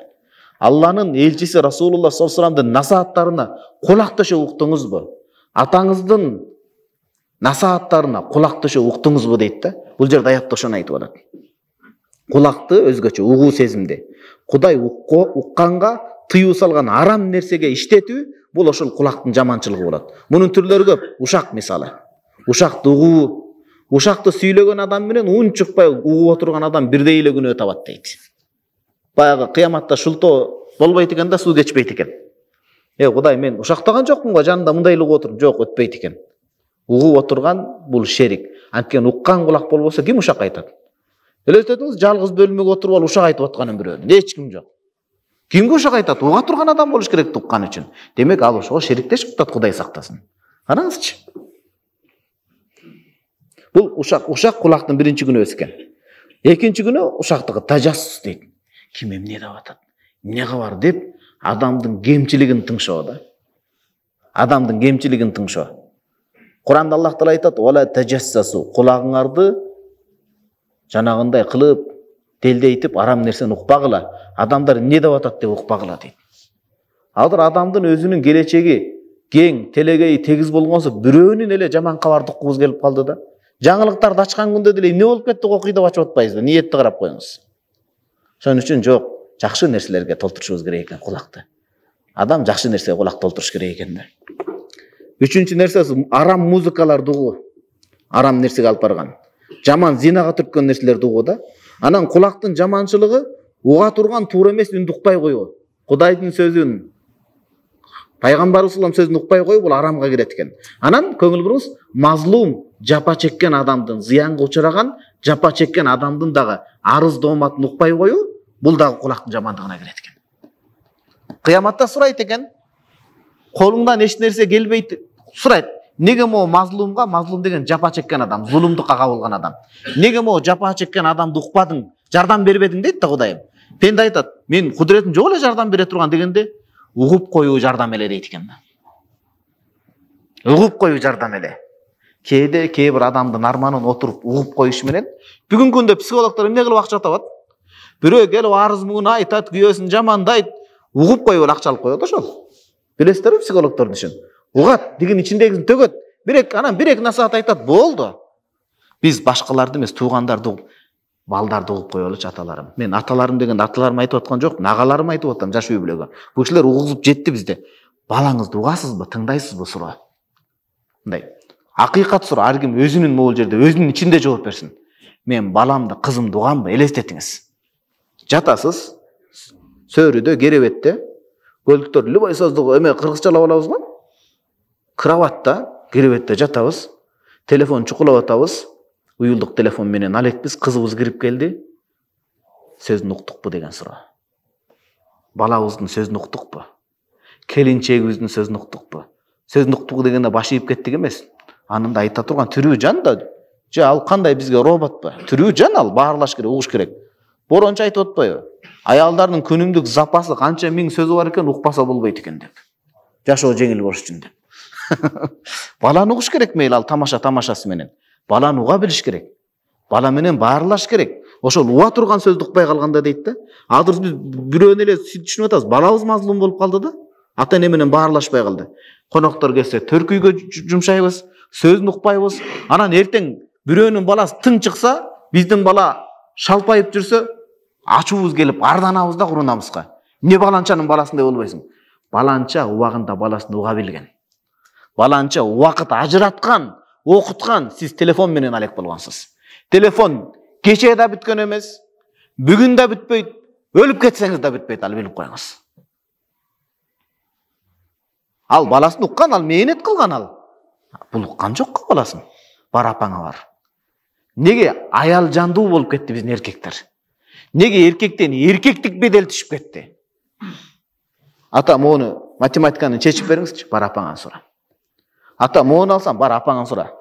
алланың елшісі расулалла саллаллаху алейхи вассаламдың насихаттарына құлақ төше ұқтыңыз ба атаңыздың насихаттарына құлақ төше ұқтыңыз ба дейді да бұл жерде аятта ошаны айтып жатады құлақты өзгөчө угуу сезімде құдай ұққанға тыю салған арам нәрсеге іштету бұл ошол құлақтың жаманшылығы болады мұның түрлері көп ушак мысалы ушакты угуу ушакты сүйлеген адам менен шықпай ұып отырған адам бирдей эле күнөө табат дейді баяғы қияматта шұлты болбайды екен да су кечпейді екен е құдай мен ұшақтаған жоқпын ғой жанында мындайлық отырып жоқ өтпейді екен ұғып отырған бұл шерик анткени ұққан құлақ болса кім ұшақ айтады елестетіңіз жалғыз бөлмеге отырып алып ұшақ айтып жатқанын біреудің ешкім жоқ кімге ұшақ айтады уға тұрған адам болуш керек ұққан үшін демек ал ошого шериктешип атат құдай сақтасын қараңызшы бұл ұшақ ұшақ құлақтың бірінші күні өскен екінші күні ұшақтығы тажассус дейді кемем не деп атат не кабар деп адамдың кемшілігін тыңшоо да адамдың кемшілігін тыңшоо құранда аллах тағала айтады құлағыңарды жаңағындай қылып делдейтіп арам нәрсені ұқпағыла адамдар не деп атат деп ұқпағыла дейді азыр адамдың өзінің келешегі кең телегей тегіз болған соң біреуінен эле жаман хабарды ұққыбыз келіп қалды да жаңалықтарды ашқан күндө деле эмне болуп кетті оқи деп ашып атпайбыз да ниетті қарап қойыңыз ошон үшін жоқ жақсы нәрселерге толтурушубуз керек екен құлақты адам жақсы нерсеге кулак толтуруш керек екен да үчүнчү нерсе арам музыкаларды угуу арам нерсеге алып барған. жаман зинаға түрткен нәрселерді угуу да анан құлақтың жаманшылығы оға тұрған тура емес үндү укпай қою құдайдың сөзін пайғамбарымыз сөзін укпай қою бул арамға кіреді екен анан көңіл буруңуз мазлум жапа чеккен адамдын зыянга учураган жапа чеккен адамдын дагы арыз дооматын коюу бул дагы кулактын жамандыгына жамандығына экен кыяматта сурайт экен екен эч нерсе келбейт сурайт неге могу мазлумға мазлум деген жапа чеккен адам зулумдукка кабылган адам неге могу жапа чеккен адамды укпадың жардам бербедиң дейді да кудайым пенде айтат менин кудуретим жок эле жардам бере турган дегенде угуп коюу жардам эле экен да угуп коюу жардам эле кейде кейбір адамдың арманын отырып ұғып менен бүгінгі күнде психологтар эмне кылып акча табат бирөө келип арыз мууну айтат күйөөсүн жамандайт угуп коюп эле акча алып коет ошол билесиздерби психологдордун ишин угат тигинин ичиндегисин төгөт бир эки анан бир эки насаат айтат болду биз башкаларды эмес туугандарды угуп балдарды угуп коелучу аталарым мен аталарым дегенде аталарым айтып аткан жокмун агаларым айтып атам жаш үй бүлөгө бул кишилер угузуп жетти бизди балаңызды угасызбы тыңдайсызбы суроо мындай ақиқат сұр әркім өзінің ол жерде өзінің ішінде жауап берсін мен баламды қызымды ұғамын елестетіңіз жатасыз сөріде кереуетте көліктер любой создығы эме қырғызчалап алабыз ғой кроватта кереуетте жатабыз телефон чукулап атабыз уюлдук телефон менен алекпиз кызыбыз кирип келди сөзүн уктукпу деген суроо балабыздын сөзүн уктукпу келинчегибиздин сөзүн уктукпу сөзүн уктуку дегенде баш ийип кеттик эмес анында айта тұрған тірүү жан да же ал қандай бізге робот па тірүү жан ал баарлаш керек ұғыш керек боронча айтып атпайбы аялдардың күнүмдүк запасы қанша мың сөзі бар екен ұқпаса болбойт екен деп жашоо жеңіл болуш үшін деп *laughs* баланы угуш керек мейли ал тамаша тамашасы менен баланы уга билиш керек бала менен баарлаш керек ошол уга турган сөздү укпай калганда дейт да біз биз бирөөнү эле түсініп атабыз балабыз мазлум болып қалды да ата эне менен баарлашпай калды коноктор келсе төркүйге жумшайбыз сөзін ұқпаймыз анан ертең біреуінің баласы тың шықса біздің бала шалпайып жүрсе ашуыбыз келіп арданабыз да құрынамызға не баланшаның баласындай болмайсың баланша уағында баласын ұға білген баланша уақыт ажыратқан оқытқан сіз телефон менен алек болғансыз телефон кеше да біткен емес бүгін да бітпейді өліп кетсеңіз да бітпейді ал біліп қойыңыз ал баласын ұққан ал мейнет қылған ал жоқ қой баласын бар апаңа бар неге аял жандуу болып кетті біздің еркектер? неге еркектен еркектік бедел түшүп кетті ата могуну математиканы чечип бериңизчи бар апаңан сұра. ата оны алсам бар апаңан сура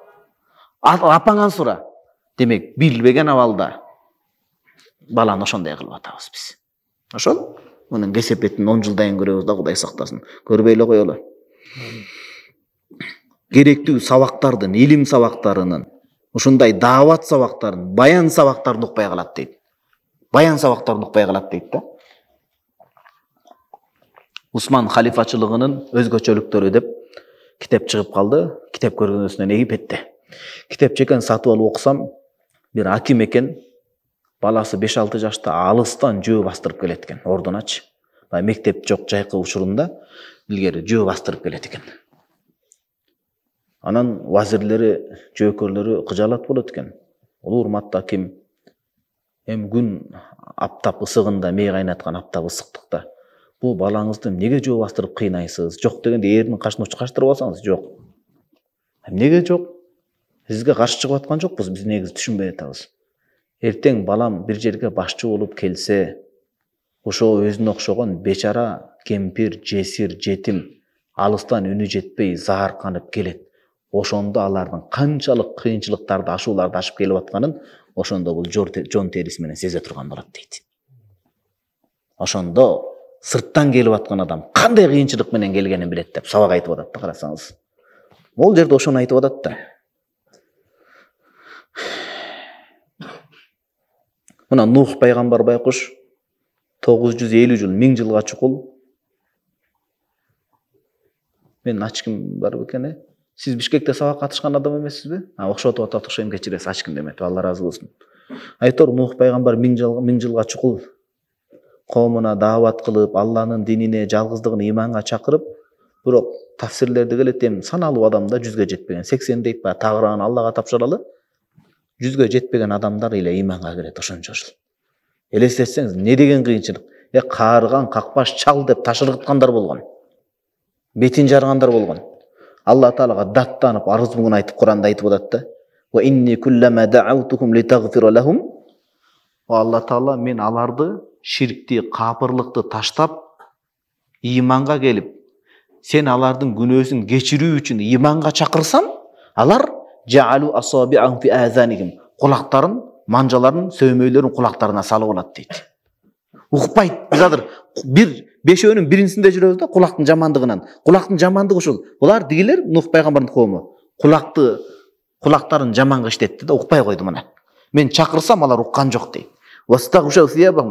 апаңан сұра демек билбеген абалда баланы ошондой кылып атабыз биз ошол мунун кесепетин он жылдан кийин көрөбүз да кудай сактасын көрбөй эле коелу керектүү сабактардын илим сабактарынын ушундай даават сабактарын баян сабактарын укпай калат дейт баян сабактарын укпай калат дейт да усман халифачылыгынын өзгөчөлүктөрү деп китеп чыгып калды китеп көргөзмөсүнөн египетте экен сатып алып окусам бир аким экен баласы беш алты жашта алыстан жөө бастырып келет экен ордуначы мектеп жок жайкы учурунда илгери жөө бастырып келет экен анан вазирлери жөөкөрлөрү кыжаалат болот экен улуу урматта ким эми күн аптап ысыгында мээ кайнаткан аптап ысыктыкта бул балаңызды эмнеге жөө бастырып кыйнайсыз жок дегенде ээрдин кашын учкаштырып алсаңыз жок эмнеге жок сизге каршы чыгып аткан жокпуз биз негизи түшүнбөй атабыз эртең балам бир жерге башчы болуп келсе Ошо өзүнө окшогон бечара кемпир жесир жетим алыстан үнү жетпей заарканып келет ошондо алардын канчалык кыйынчылыктарды ашууларды ашып келип атканын ошондо бул жон териси менен сезе турган болот дейт ошондо сырттан келип аткан адам кандай кыйынчылык менен келгенин билет деп сабак айтып атат да карасаңыз ол жерде ошону айтып атат да мына нух пайгамбар байкуш тогуз жүз элүү жыл миң жылга чукул мен очким бар бекен э сіз бишкекте сабаққа катышкан адам эмессизби бе окшотуп атат окшойм кечиресиз ач ким демейді алла ыраазы болсын айтор нух пайгамбар миң жылга чукул коомуна даават кылып алланын динине жалгыздыгына иманга чакырып бирок тафсирлерде келет эми саналуу адам да жүзгө жетпеген сексен дейт баягы тагыраагын аллага тапшыралы жүзгө жетпеген адамдар эле иманга кирет ошончо жыл элестетсеңиз эмне деген кыйынчылык э каарыган какпаш чал деп ыргыткандар болгон бетин жаргандар болгон алла тағалаға даттанып арыз мұңын айтып құранда айтып отырады да алла тағала мен аларды ширкте қапырлықты таштап иманға келіп сен алардың күнөөсүн кечирүү үчүн иманға чакырсам алар құлақтарын манжаларын сөймөйлөрүн құлақтарына салып алат дейді ұқпайды қазір бір бешеуінің біріншісінде жүреміз да құлақтың жамандығынан құлақтың жамандығы шол бұлар дегелер нұх пайғамбардың қауымы құлақты құлақтарын жаманға іштетті да ұқпай қойды мына мен шақырсам алар ұққан жоқ дейді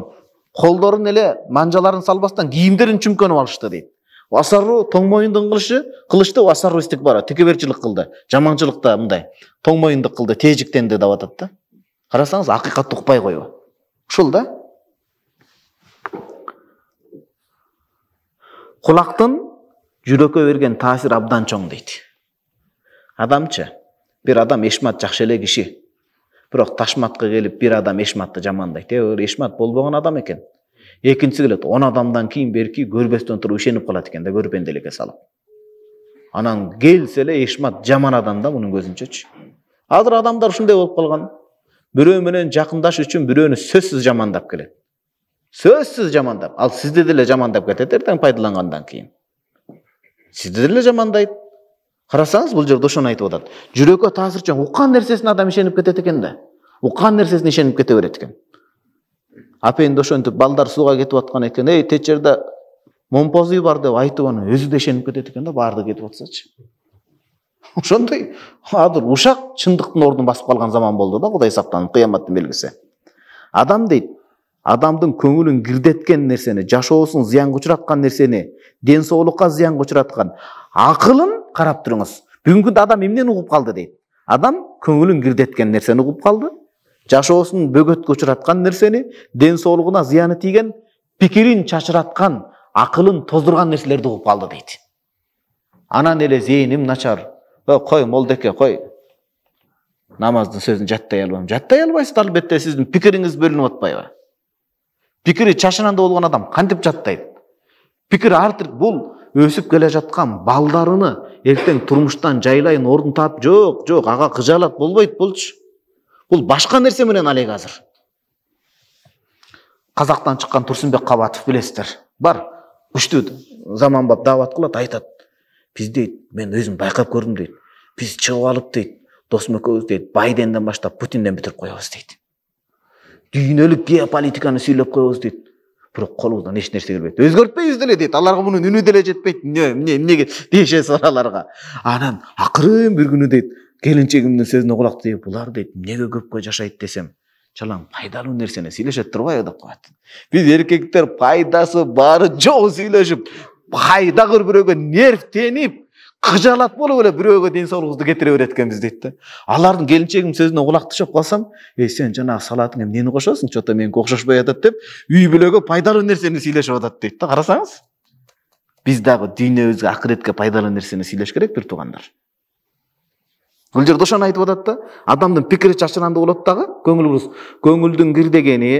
қолдарын еле манжаларын салбастан киімдерін чүмкеніп алышты дейді Асару тоң мойындың қылышы қылышты уасарру истикбара текебершілік қылды жаманшылықта мындай тоң мойындық қылды тежіктенді деп атады да қарасаңыз ақиқатты ұқпай қою шул да құлақтың жүрекке берген таасир абдан чоң дейді адамчы бір адам ешмат жакшы эле киши бирок ташматка келип бир адам ешматты жамандайды э ешмат болбогон адам экен экинчиси келет он адамдан кийин берки көрбөстөн туруп ишенип калат экен да көрпөнү салып анан келсе эле эшмат жаман адам да мунун көзүнчөчү азыр адамдар ушундай болуп калган бирөө менен жакындашыш үчүн бирөөнү сөзсүз жамандап келет сөзсіз жамандап ал сізді деле жамандап кетеді ертең пайдаланғандан кейін сізді деле жамандайды қарасаңыз бұл жерде ошоны айтып атат жүрекке таасир чоң уккан нерсесине адам ишенип кетеді екен да уккан нерсесине ишенип кете береді екен ап ошентип балдар сууга кетип аткан екен ей тет жерде момпоз үй бар деп айтып анан өзү да ишенип кетет экен да барды кетип атсачы ошондой азыр ушак чындыктын ордун басып калган заман болду да кудай сактанын кыяматтын белгиси адам дейт адамдын көңүлүн кирдеткен нерсени жашоосун зыянга учураткан нерсени ден соолукка зыянга учураткан акылын карап туруңуз бүгүнкү күндө адам эмнени угуп калды дейт адам көңүлүн кирдеткен нерсени угуп калды жашоосун бөгөткө учураткан нерсени ден соолугуна зыяны тийген пикирин чачыраткан акылын тоздурган нерселерди угуп калды дейт анан эле зээним начар э, кой молдеке кой намаздын сөзүн жаттай албайм жаттай албайсыз албетте сиздин пикириңиз бөлүнүп атпайбы пікірі да болған адам қантип жаттайды пікірі әртүрлі бұл өсіп келе жатқан балдарыны ертең тұрмыстан жайлайын орын тап жоқ жоқ аға қыжалат болбайды болчу бұл басқа нәрсеменен менен әлек азыр қазақтан шыққан тұрсынбек қабатов білесіздер бар күшті заманбап дават қылады айтады біз дейді мен өзім байқап көрдім дейді біз шығып алып дейді досым екеуміз дейді байденден баштап путинден бітіріп қоямыз дейді дүйнөлүк геополитиканы сүйлөп коебуз дейт бирок колубуздан эч нерсе келбейт өзгөртпөйбүз деле дейт аларга мунун үнү деле жетпейт эмне эмнеге тиешесиз аларга анан акырын бир күнү дейт келинчегимдин сөзүнө кулак тигип булар дейт эмнеге көпкө жашайт десем жалаң пайдалуу нерсени сүйлөшөт турбайбы деп коет биз эркектер пайдасы баары жогу сүйлөшүп кайдагыр бирөөгө нервтенип қыжалат болып өле біреуге денсаулығыңызды кетіре береді екенбіз дейді да алардың келіншегінің сөзіне құлақ шап қалсам ей сен жаңағы салатыңа нені қосасың че то менікі ұқсашпай жатады деп үй бүлеге пайдалы нәрсені сөйлесіп жатады дейді да қарасаңыз біз дағы дүниебізге ақыретке пайдалы нәрсені сөйлеш керек бір туғандар жерде ошаны айтып жатады да адамдың пікірі шашыранды болады дағы көңіл бұрыс көңілдің кір дегені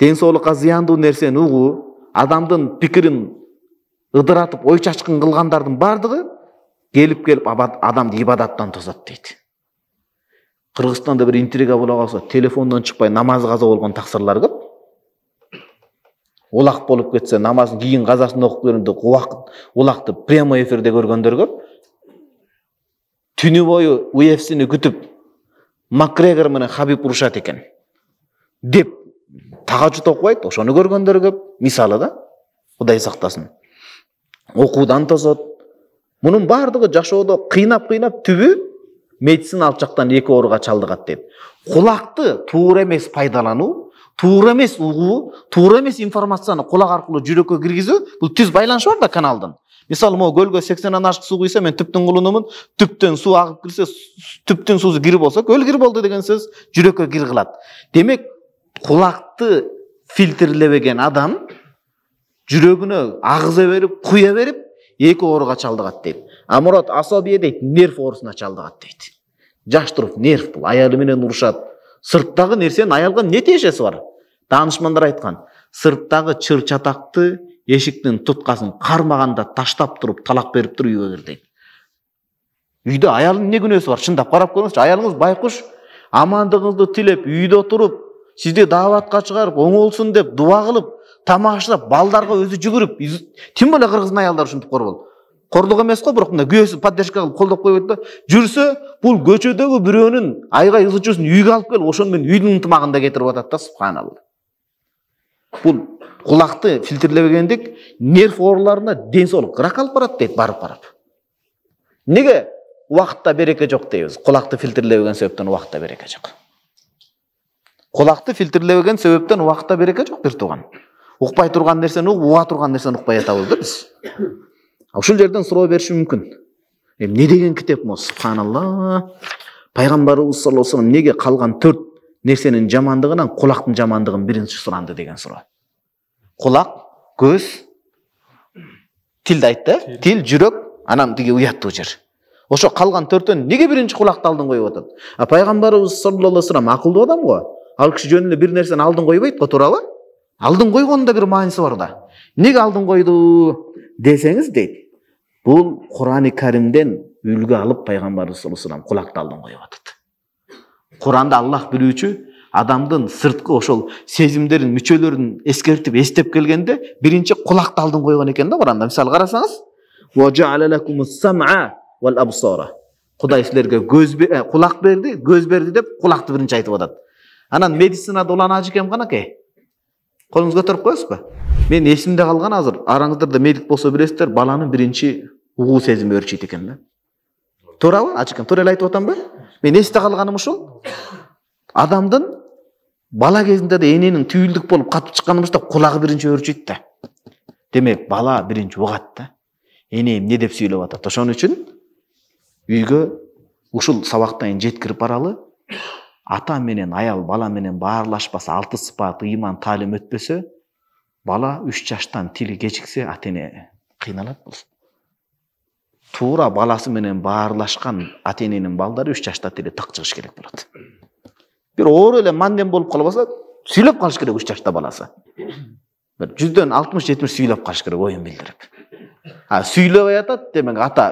денсаулыққа зиянды нәрсені угуу адамдын пикирин ыдыратып ой чачкын қылғандардың баардыгы келіп келіп адамды ибадаттан тозады дейді қырғызстанда бір интрига бола қалса телефондан шықпай намаз қаза болған тақсырлар көп олақ болып кетсе намазын кейін қазасын оқып келгенде уақыт олақты прямой эфирде көргендер көп түні бойы уефсіні күтіп макгрегор менен хабиб урушат екен деп тағаджуд оқыбайды ошону көргөндөр көп мисалы да кудай сактасын окуудан тосот мұның барлығы жашауды қинап қинап түбі медициналық жақтан екі орға шалдығады деді құлақты туура емес пайдалану туура емес ұғу туура емес информацияны құлақ арқылы жүрекке кіргізу бұл түз байланыс бар да каналдың мысалы мынау көлге сексеннан ашық су құйса мен түптің құлынымын түптен су ағып келсе түптен су кір болса көл кір болды деген сөз жүрекке кір қылады демек құлақты фильтрлебеген адам жүрегіне ағыза беріп құя беріп екі орыға шалдығады дейді а мұрат асабия дейді нерв орысына шалдығады дейді жаш тұрып нерв бұл аялыменен ұрышады сырттағы нәрсенің аялға не тежесі бар данышмандар айтқан сырттағы чыр чатақты есіктің тұтқасын қармағанда таштап тұрып талақ беріп тұр үйге кір дейді үйде аялдың не күнәсі бар шындап қарап көріңізші аялыңыз байқұш амандығыңызды тілеп үйде отырып сізде дауатқа шығарып оң деп дұға қылып тамақ балдарға өзі жүгіріп тем более қырғыздың аялдары үшін қор бұл қорлық емес қой бірақ мына күйеуісі поддержка қылып қолдап қойып да жүрсе бұл көшедегі біреуінің айғай ызы үйге алып келіп ошонымен үйдің ынтымағын да кетіріп жатады да субханалла бұл құлақты фильтрлебегендік нерв орларына денсаулық рак алып барады дейді барып барып неге уақытта береке жоқ дейміз құлақты фильтрлебеген себептен уақытта береке жоқ құлақты фильтрлебеген себептен уақытта береке жоқ бір туған ұқпай тұрған нәрсені ұғып уа тұрған нәрсені ұқпай жатамыз да біз ушул жерден сұрау бериши мүмкін не эмне деген китеп мо субханалла пайғамбарымыз саллаллаху алейхи неге қалған төрт нәрсенің жамандығынан құлақтың жамандығын бірінші сұранды деген сұрау құлақ көз тілді айтты тіл жүрек анан тиги уяттуу жер ошо қалған төртөөн неге бірінші кулакты алдын коюп атат а пайгамбарыбыз саллаллаху алейхи акылдуу адам ғой ал киши жөн эле бир нерсени алдын койбойт го туурабы алдын да бір маңызы бар да неге алдын қойды десеңіз дейді бұл құран кәрімден үлгі алып пайғамбарымыз саллаллаху құлақты алдын қойып жатады құранда аллах білуші адамдың сыртқы ошол сезімдерін мүшелерін ескертіп естеп келгенде бірінші құлақты алдын қойған екен да құранда мысалы қарасаңыз құдай сіздерге көз құлақ берді көз берді деп құлақты бірінші айтып жатады анан медицинада уланажы ғана ке қолыңызға тұрып қоясыз ба мен есімде қалған азыр араңыздарда медик болса білесіздер баланың бірінші уғу сезімі өршиді екен да тура ғой ажикам тура айтып отырмын ба мен есте қалғаным ушул адамдын бала кезінде де ененің түйілдік болып қатып шыққаны дагы құлағы бірінші өршиді да демек бала бірінші ұғады да ене не деп сөйлеп атат ошон үшін үйгө ушул сабақтан кийин жеткирип баралы ата менен аял бала менен баарлашпаса алты сыпат ыйман таалим өтпөсө бала үч жаштан тили кечиксе ата эне кыйналат бул туура баласы менен баарлашкан ата эненин балдары үч жашта тили так чыгыш керек болот бир оор эле мандем болуп калбаса сүйлөп калыш керек үч жашта баласы бир жүздөн алтымыш жетимиш сүйлөп калыш керек оюн билдирип а сүйлөбөй атат демек ата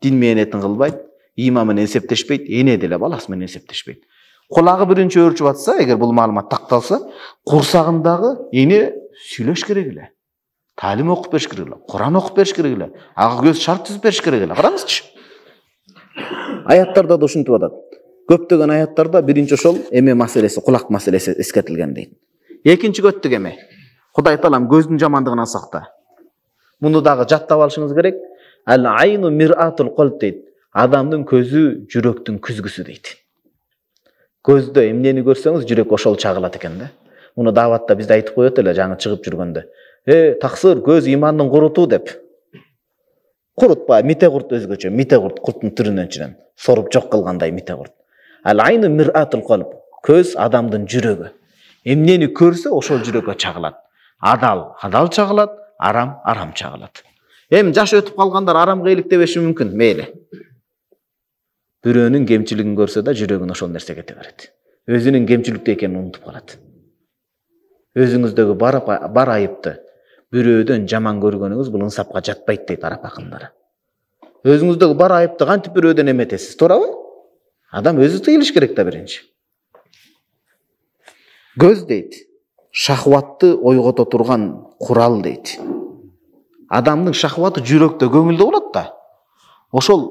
дин мээнетин кылбайт ыйма менен эсептешпейт эне деле баласы менен эсептешпейт құлағы бірінші өршіп жатса егер бұл мағлұмат тақталса құрсағындағы ене сөйлеш керек еле тәлім оқып беріш керек еле құран оқып беріш керек еле көз шарт түзіп беріш керек еле қараңызшы аяттарда да ұшынтып атат көптеген аяттарда бірінші ошол эме маселеси кулак маселеси эскертилген дейт экинчиге өттүк еме кудай таалам көздің жамандығынан сақта муну дағы жаттап алышыңыз керек ал айну миратул колб дейді адамның көзі жүректің күзгісі дейді. көздө эмнени көрсөңүз жүрөк ошол чагылат экен да муну дааватта бизде айтып коет эле жаңы чыгып жүргөндө э таксыр көз ыймандын куруту деп курут баягы мите курт өзгөчө мите курт курттун түрүнүн ичинен соруп жок кылгандай мите курт көз адамдын жүрөгү эмнени көрсө ошол жүрөккө чагылат адал адал чагылат арам арам чагылат эми жашы өтүп калгандар арамга иликтебеши мүмкүн мейли бирөөнүн кемчилигин көрсө да жүрөгүн ошол нерсеге кете берет өзүнүн кемчиликтүү экенин унутуп калат өзүңүздөгү бар, айыпты бирөөдөн жаман көргөнүңүз бул ынсапка жатпайт дейт араб акындары өзүңүздөгү бар айыпты кантип бирөөдөн эметесиз туурабы адам өзү тыйылыш керек да биринчи көз дейт шахватты ойгото турган курал дейт адамдын шахваты жүрөктө көңүлдө болот да ошол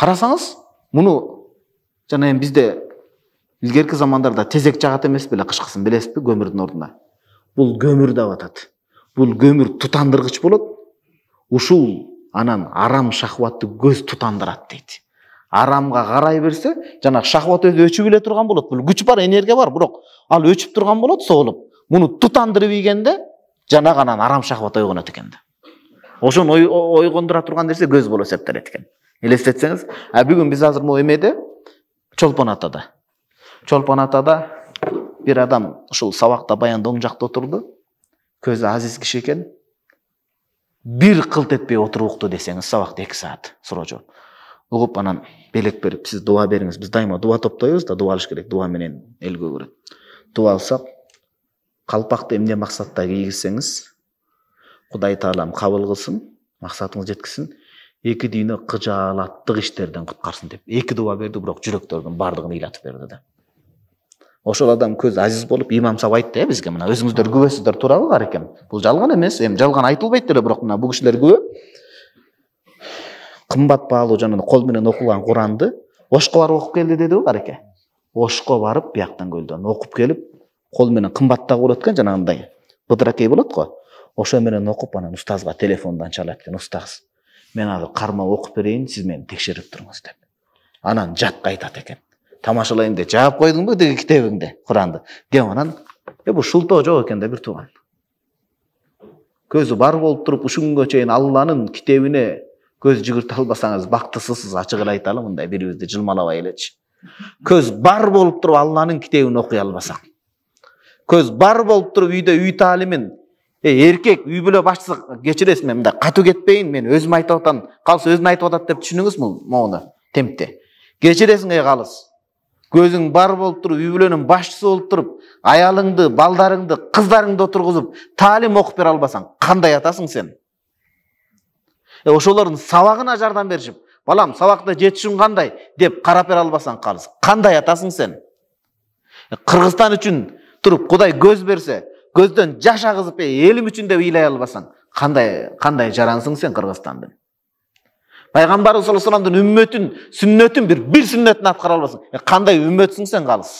карасаңыз муну жана енді бізде илгерки замандарда тезек жагат емес беле кышкысын билесизби көмүрдүн ордуна бул көмүр деп атат бул көмүр тутандыргыч болот ушул анан арам шахватты көз тутандырат дейт арамга карай берсе жанагы шахват өзү өчүп эле турган болот бул күч бар энергия бар бирок ал өчүп турган болот соолуп муну тутандырып ийгенде жанагы анан арам шахват ойгонот экен да ошону ойгондура турган нерсе көз болуп эсептелет экен елестетсеңіз а бүгін біз азыр мына эмеде чолпон атада чолпон атада бир адам ушул сабакта баянда оң жакта отурду көзү азиз киши экен бир кылт этпей отуруп укту десеңиз сабакты эки саат суроо жооп угуп анан белек берип сиз дуба бериңиз биз дайыма дуба топтойбуз да дуба алыш керек дуба менен эл көгөрөт дуба алсак калпакты эмне максатта кийгизсеңиз кудай таалам кабыл кылсын максатыңыз жеткизсин екі дүйні қыжалаттық іштерден құтқарсын деп екі дуа берді бірақ жүректердің барлығын илатып берді да ошол адам көз азиз болып имам сап айтты э бизге мына өзіңіздер күбөсүздөр туурабы бар екен бұл жалған емес эми жалған айтылбайт деле бирок мына бул кишилер күбө кымбат баалуу жанагы кол менен окулган куранды ошко барып окуп келди дедиби бареке ошко барып бияктан көлдөн окуп келип кол менен кымбаттагы болот экен жанагындай быдыракей болот го ошо менен окуп анан устазга телефондон чалат экен устаз мен ана қарма оқып берейін сіз мені тексеріп тұрыңыз деп Анан жатқа айтады екен тамашалайын деп жаап қойдың ба деген куранды құранды деп анан е бұл шылтоо жоқ екен да бир тууган көзі бар болып тұрып күнгө чейин алланын китебине көз жүгірте албасаңыз бактысызсыз эле айталы мындай бирибизди жылмалабай элечи көз бар болып тұрып алланын китебин окуй албасаң көз бар болып тұрып үйде үй таалимин е еркек үй бүлө башчысы кечиресиз мен мындай катуу кетпейин мен өзүм айтып атам калыс өзүн айтып атат деп түшүнүңүз бул темпте кечиресиң эй калыс көзүң бар болуп туруп үй бүлөнүн башчысы болуп туруп аялыңды балдарыңды кыздарыңды отургузуп таалим окуп бере албасаң кандай атасың сен э, ошолордун сабагына жардам беришип балам сабакта жетишүүң кандай деп карап бере албасаң калыс кандай атасың сен э, кыргызстан үчүн туруп кудай көз берсе көзден жаш ағызып елім үшін деп ыйлай албасаң қандай қандай жарансың сен кыргызстандын пайғамбарымыз саллаллаху алейхи вассаламдын үмметін сүннетін бір бір сүннетін аткара албасаң қандай үмметсің сен қалыс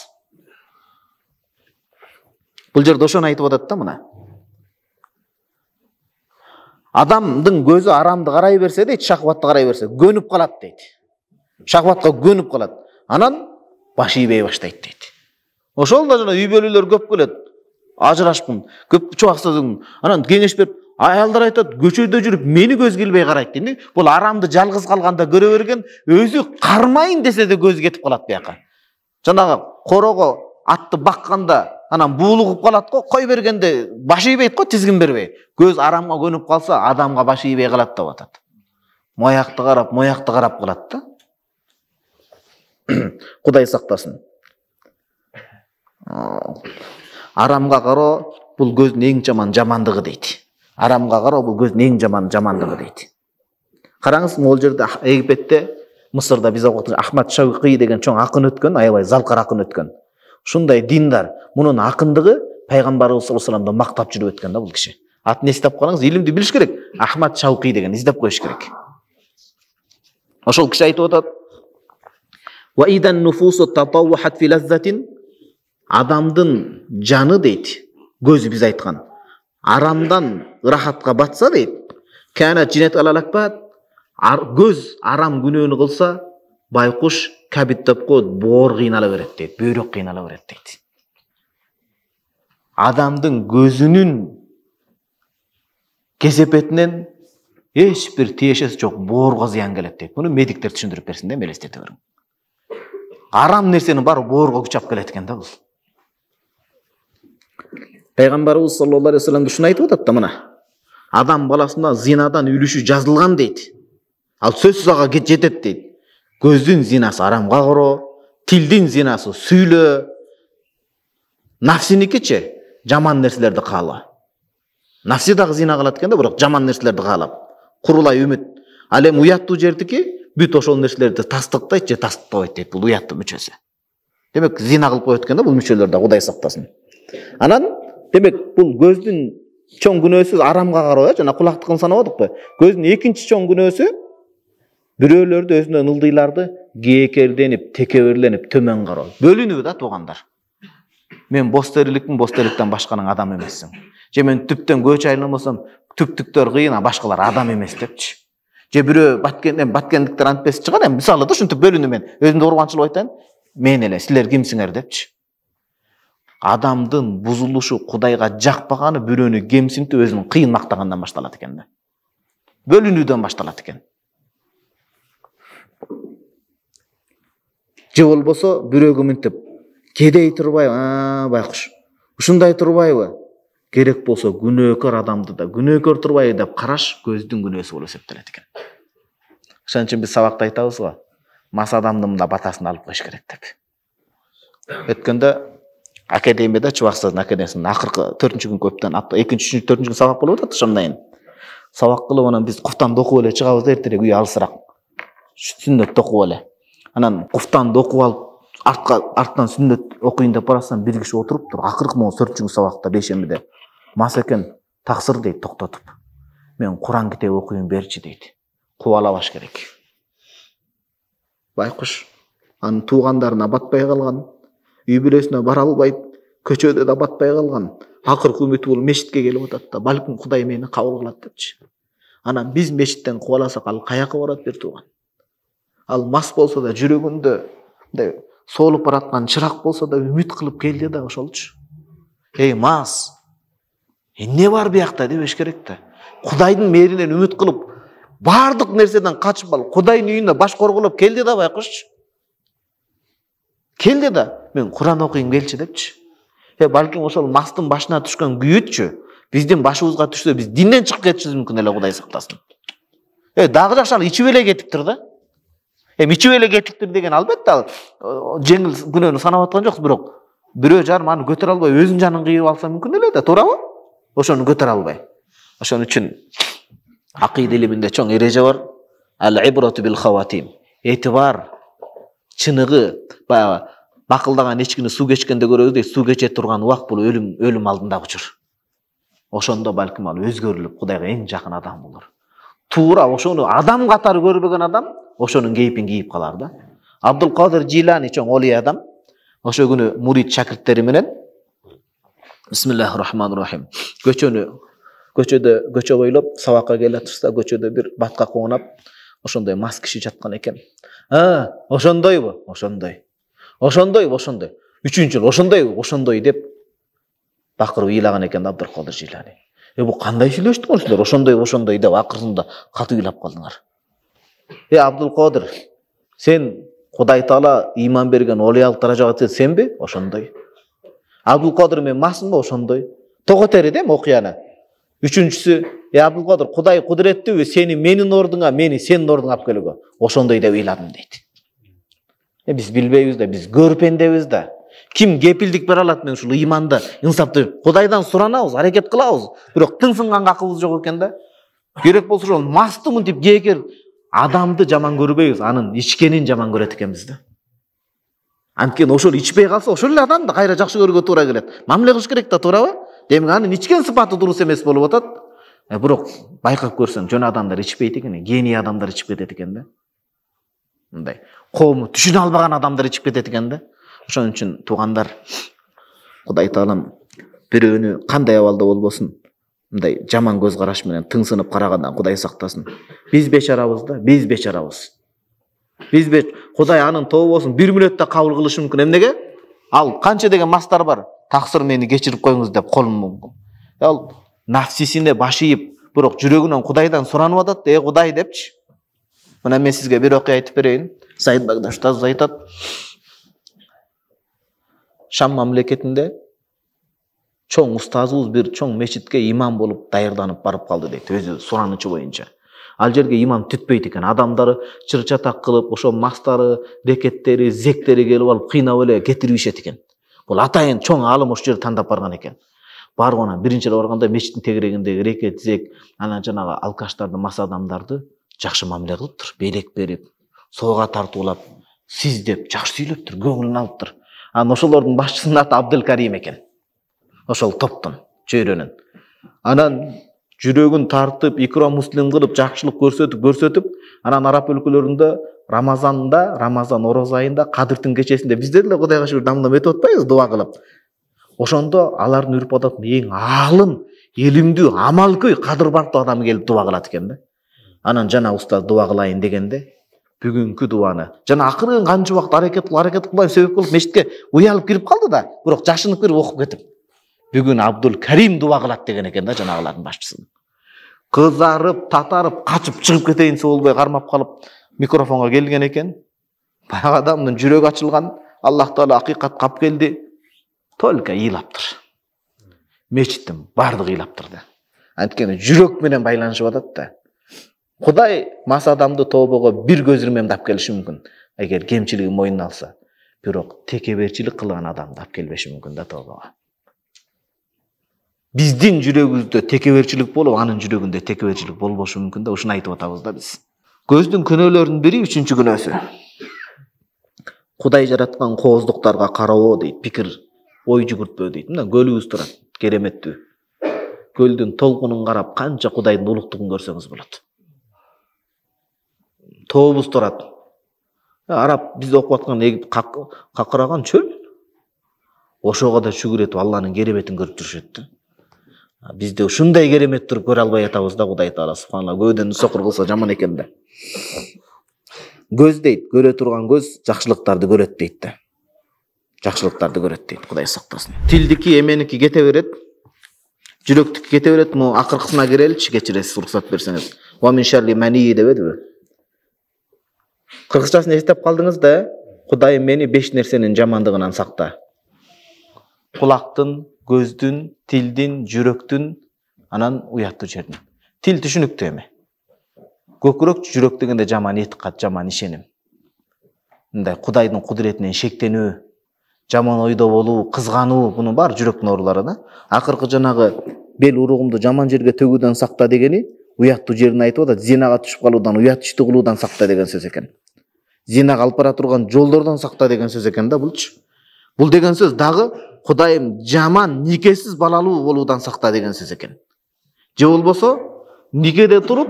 бұл жерде ошону айтып атат да мына адамдың көзі арамды қарай берсе дейді шахватты қарай берсе көніп қалады дейді шахуатқа көніп қалады анан баш ийбей баштайт дейді ошол да жана үй бөлелер көп келет ажырашпын көп чубаксыздың анан кеңеш берип аялдар айтат көчөдө жүрүп мени көз келбей карайт дейді бул арамды жалгыз калганда көрө берген өзү кармайын десе де көзү кетип калат бияка жанагы короого атты бакканда анан буулугуп калат го кой бергенде баш ийбейт го тизгин бербей көз арамга көнүп калса адамга баш ийбей калат деп атат моякты карап мояқты карап калат да кудай *coughs* сактасын арамға қарау бұл көздің ең жаман жамандығы дейді арамға қарау бұл көздің ең жаман жамандығы дейді қараңыз ол жерде египетте мысырда біз ахмад шауқи деген чоң ақын өткен аябай залқар ақын өткен шундай диндар мұның ақындығы пайғамбарымыз саллаллаху алейхи вассаламды мақтап жүріп өткен да бұл кіші атын естіп қараңыз илімді біліш керек ахмад шауқи деген іздеп қойыш керек ошол киши айтып атат адамдың жаны дейді көзі біз айтқан арамдан рахатқа батса дейді көз арам күнөөнү кылса байкуш кабит деп коет боор кыйнала берет дейт бөйрөк кыйнала берет дейт адамдын көзүнүн кесепетинен эч бир тиешеси жок боорго зыян келет дейт муну медиктер түшүндүрүп берсин да элестете бериң арам нерсенин баары боорго алып келет экен да бул пайғамбарымыз саллаллаху алейхи вассалам үшін айтып жатады да мына адам баласында зинадан үйлесу жазылған дейді ал сөзсіз аға жетеді дейді көздің зинасы арамға құро тілдің зинасы сүйлі нафсінікі ше жаман нәрселерді қала нафси дағы зина қылады екен да бірақ жаман нәрселерді қалап құрылай үміт ал эми уяттуу жердики бүт ошол нәрселерді тастыктайт же тастыктабайт дейт бұл ұяттың мүшесі демек зина қылып коет экен да бул мүчөлөр құдай кудай анан демек бул көздүн чоң күнөөсү арамга кароо э жана кулактыкын санап көздүн экинчи чоң күнөөсү бирөөлөрдү өзүнөн ылдыйларды кээкерденип текеберленип төмөн кароо бөлүнүү да туугандар мен бос териликмин бос териликтен башканың адамы эмессиң же мен түптөн көч болсом түптүктөр кыйын а башкалар адам эмес депчи же бирөө баткен эми баткендиктер антпес чыгар эми мисалы да ушинтип бөлүнүү мен өзүмдү урбанчылып айтайын мен эле силер кимсиңер депчи адамдың бұзылушы құдайға жақпағаны біреуіне кемсінту өзінің қиын мақтағаннан башталады екен да бөлінуден басталады екен же болбосо бирөөгө мынтип кедей турбайбы байкуш ушундай турбайбы керек болса күнөөкөр адамды да күнөөкөр турбайбы деп қараш көздің күнәсі болып эсептелет екен. ошон үчүн биз сабакта айтабыз го мас адамды мына батасын алып коюш керек деп өткөндө академияда чувашстан академиясынын акыркы төртүнчү күнкү көптөн апта экинчи үчүнчү төртүнчү күн сабак болуп атат ошондайын сабак кылып анан биз куфтанды окуп эле чыгабыз да эртерээк үй алысыраак сүннөттү окуп эле анан куфтанды окуп алып артка арттан сүннөт окуйун деп баратсам бир киши отуруптур акыркы могу төртүнчү күн сабакта бейшембиде масекен таксыр дейт токтотуп мен куран китеби окуйун берчи дейт кубалабаш керек байкуш анын туугандарына батпай калган үй бүлесіне бара алмай көшеде да батпай қалған ақырғы үміті ол мешітке келіп отырады да бәлкім құдай мені қабыл қылады депші анан біз мешіттен қуаласақ ал қай жаққа барады бер туған ал мас болса да жүрегінде мындай солып бара жатқан шырақ болса да үміт қылып келди да ошолчу ей мас эмне бар деп дебеш керек да кудайдын мээринен үмүт кылып баардык нерседен качып ал кудайдын үйүнө баш корголоп келди да байкошчу кел деді мен құран оқиын келші депші е балким ошол мастын башына түшкөн күйүтчү биздин башыбызга түшсө биз динден чыгып кетишибиз мүмкүн эле кудай сактасын э дагы жақсы ал ичип эле кетиптир да эми ичип эле кетиптир деген албетте ал жеңіл күнәні санап аткан жокпуз бирок бирөө жарым аны көтөрө албай өзүнүн жанын қиып алса мүмкін эле да туурабы ошону көтөрө албай ошон үчүн акыйда илиминде чоң эреже бар ал ибрату бил хаватим этибар чыныгы баягы бакылдаган эчкини суу кечкенде көрөбүз дейт суу кече турган убак бул өлүм өлүм алдындагы учур ошондо балким ал өзгөрүлүп кудайга эң жакын адам болор туура ошону адам катары көрбөгөн адам ошонун кейпин кийип калар да абдулкадыр жилани чоң олий адам ошо күнү мурид шакирттери менен бисмиллахи рахманир рахим көчөнү көчөдө көчө бойлоп сабакка келатышса көчөдө бир батка кунап ошондой мас киши жаткан экен а ошондойбу ошондой ошондойбу ошондой үчүнчү ошондойбу ошондой деп бакырып ыйлаган экен да абдыркадыр жилани э бул кандай сүйлөштүңөр силер ошондой ошондой деп акырында катуу ыйлап калдыңар э кадыр сен кудай таала ыйман берген олиялык даражага сенби ошондой кадыр мен масмынбы ошондой тоготери да эми окуяны үчүнчүсү э абдылкадыр кудай кудуреттүүбү сени менин ордуңа мени сенин ордуңа алып келүүгө ошондой деп ыйладым дейт биз билбейбиз да биз көр пендебиз да ким кепилдик бере алат мен ушул ыйманды инсапты кудайдан суранабыз аракет кылабыз бирок тыңсынганга акыбыз жок экен да керек болсо ошол мастымын деп кээгер адамды жаман көрбөйбүз анын ичкенин жаман көрөт экенбиз да анткени ошол ичпей калса ошол эле адамды кайра жакшы көрүүгө туура келет мамиле кылыш керек да туурабы анын ичкен сыпаты дұрыс емес болып атат бирок байкап көрсөң жөн адамдар ичпейт экен гений адамдар ичип кетет экен да мындай коому түшүнө албаган адамдар ичип кетет экен да ошон үчүн туугандар кудай таалам бирөөнү кандай абалда болбосун мындай жаман көз караш менен тыңсынып карагандан кудай сактасын биз бечарабыз да биз бечарабыз биз кудай анын тообосун бир мүнөттө кабыл кылышы мүмкүн эмнеге ал канча деген мастар бар тақсыр мені кешіріп қойыңыз деп қолын ал нәпсисіне баш иіп бирок жүрөгүнөн кудайдан суранып атат э кудай депчи мына мен сізге бір окуя айтып берейін саид багдаш ұстаз айтат шам мамлекетинде чоң ұстазыбыз бір чоң мешітке имам болып даярданып барып қалды дейді өзі сұранышы бойынша ал жерге имам түтпейді екен адамдары чыр чатак кылып ошо мастары рекеттері зектері келіп алып кыйнап эле кетирип ишет екен бұл атайын чоң алым осы жерді таңдап барған екен барып ана бірінші барғанда мешіттің тегірегіндегі реке тізек ана жаңағы алкаштарды мас адамдарды жақсы мамиле қылып тұр белек беріп соға тартулап сіздеп, жақсы сөйлеп тұр көңілін алып тұр ана ошолордун башчысынын аты карим экен ошол топтың чөйрөнүн анан жүрегін тартып икра муслим қылып жақсылық көрсетіп көрсетіп анан араб өлкөлөрүндө рамазанда рамазан орозо айында кадырдын кечесинде бизде деле кудайга шүгүр дамдам өтүп атпайбыз дуа кылып ошондо алардын үрп адатын эң аалым илимдүү амалкөй кадыр кадырбарктуу адам келип дуба кылат экен да анан жана устаз дуба кылайын дегенде бүгүнкү дубаны жана акырын канча убакыт аракет кылып аракет кылбай себеп болуп мешитке уялып кирип калды да бирок жашынып кирип окуп кетип бүгін абдул карим дуа қылады деген екен да жаңағылардың басшысын қызарып татарып қашып шығып кетейін болбай қармап қалып микрофонға келген екен баяғы адамның жүрегі ашылған аллах тағала ақиқат қап келді только ыйлап тұр мешіттің барлығы ыйлап тұрды анткени жүрекменен байланышып атат да құдай мас адамды тобаға бір көзірмен алып келиши мүмкін егер кемчилигин мойнуна алса бирок текеберчилик кылган адамды алып келбеши мүмкүн да тобага биздин жүрөгүбүздө текеберчилик болуп анын жүрөгүндө текеберчилик болбошу мүмкүн да ушуну айтып атабыз да биз көздүн күнөөлөрүнүн бири үчүнчү күнөөсү кудай жараткан кооздуктарга кароо дейт пикир ой жүгүртпөө дейт мына көлүбүз турат кереметтүү көлдүн толкунун карап канча кудайдын улуктугун көрсөңүз болот тообуз турат араб биз окуп аткан какыраган чөл ошого да шүгүр этип алланын кереметин көрүп жүрүшөт да бізде ушундай керемет туруп көрө албай атабыз да кудай таала субханалла көздөн соқыр кылса жаман экен да көз дейт көрө турган көз жакшылыктарды көрөт дейт да жакшылыктарды көрөт дейт кудай сактасын тилдики эменики кете берет жүрөктүкү кете берет могу акыркысына киреличи кечиресиз уруксат берсеңиз деп еді кыргызчасын эстеп калдыңыз да кудайым мени беш нерсенин жамандыгынан сакта кулактын көздүн тилдин жүрөктүн анан уяттуу жердин тил түшүнүктүү эми көкүрөк жүрөк дегенде жаман этикат жаман ишеним мындай кудайдын кудуретинен шектенүү жаман ойдо болуу кызгануу мунун баары жүрөктүн оорулары да акыркы жанагы бел уругумду жаман жерге төгүүдөн сакта дегени уяттуу жерин айтып атат зинага түшүп калуудан уят ишти кылуудан сакта деген сөз экен зинага алып бара турган жолдордон сакта деген сөз экен да булчу бул деген сөз дагы құдайым жаман некесіз балалы болудан сақта деген сөз екен же болбосо некеде тұрып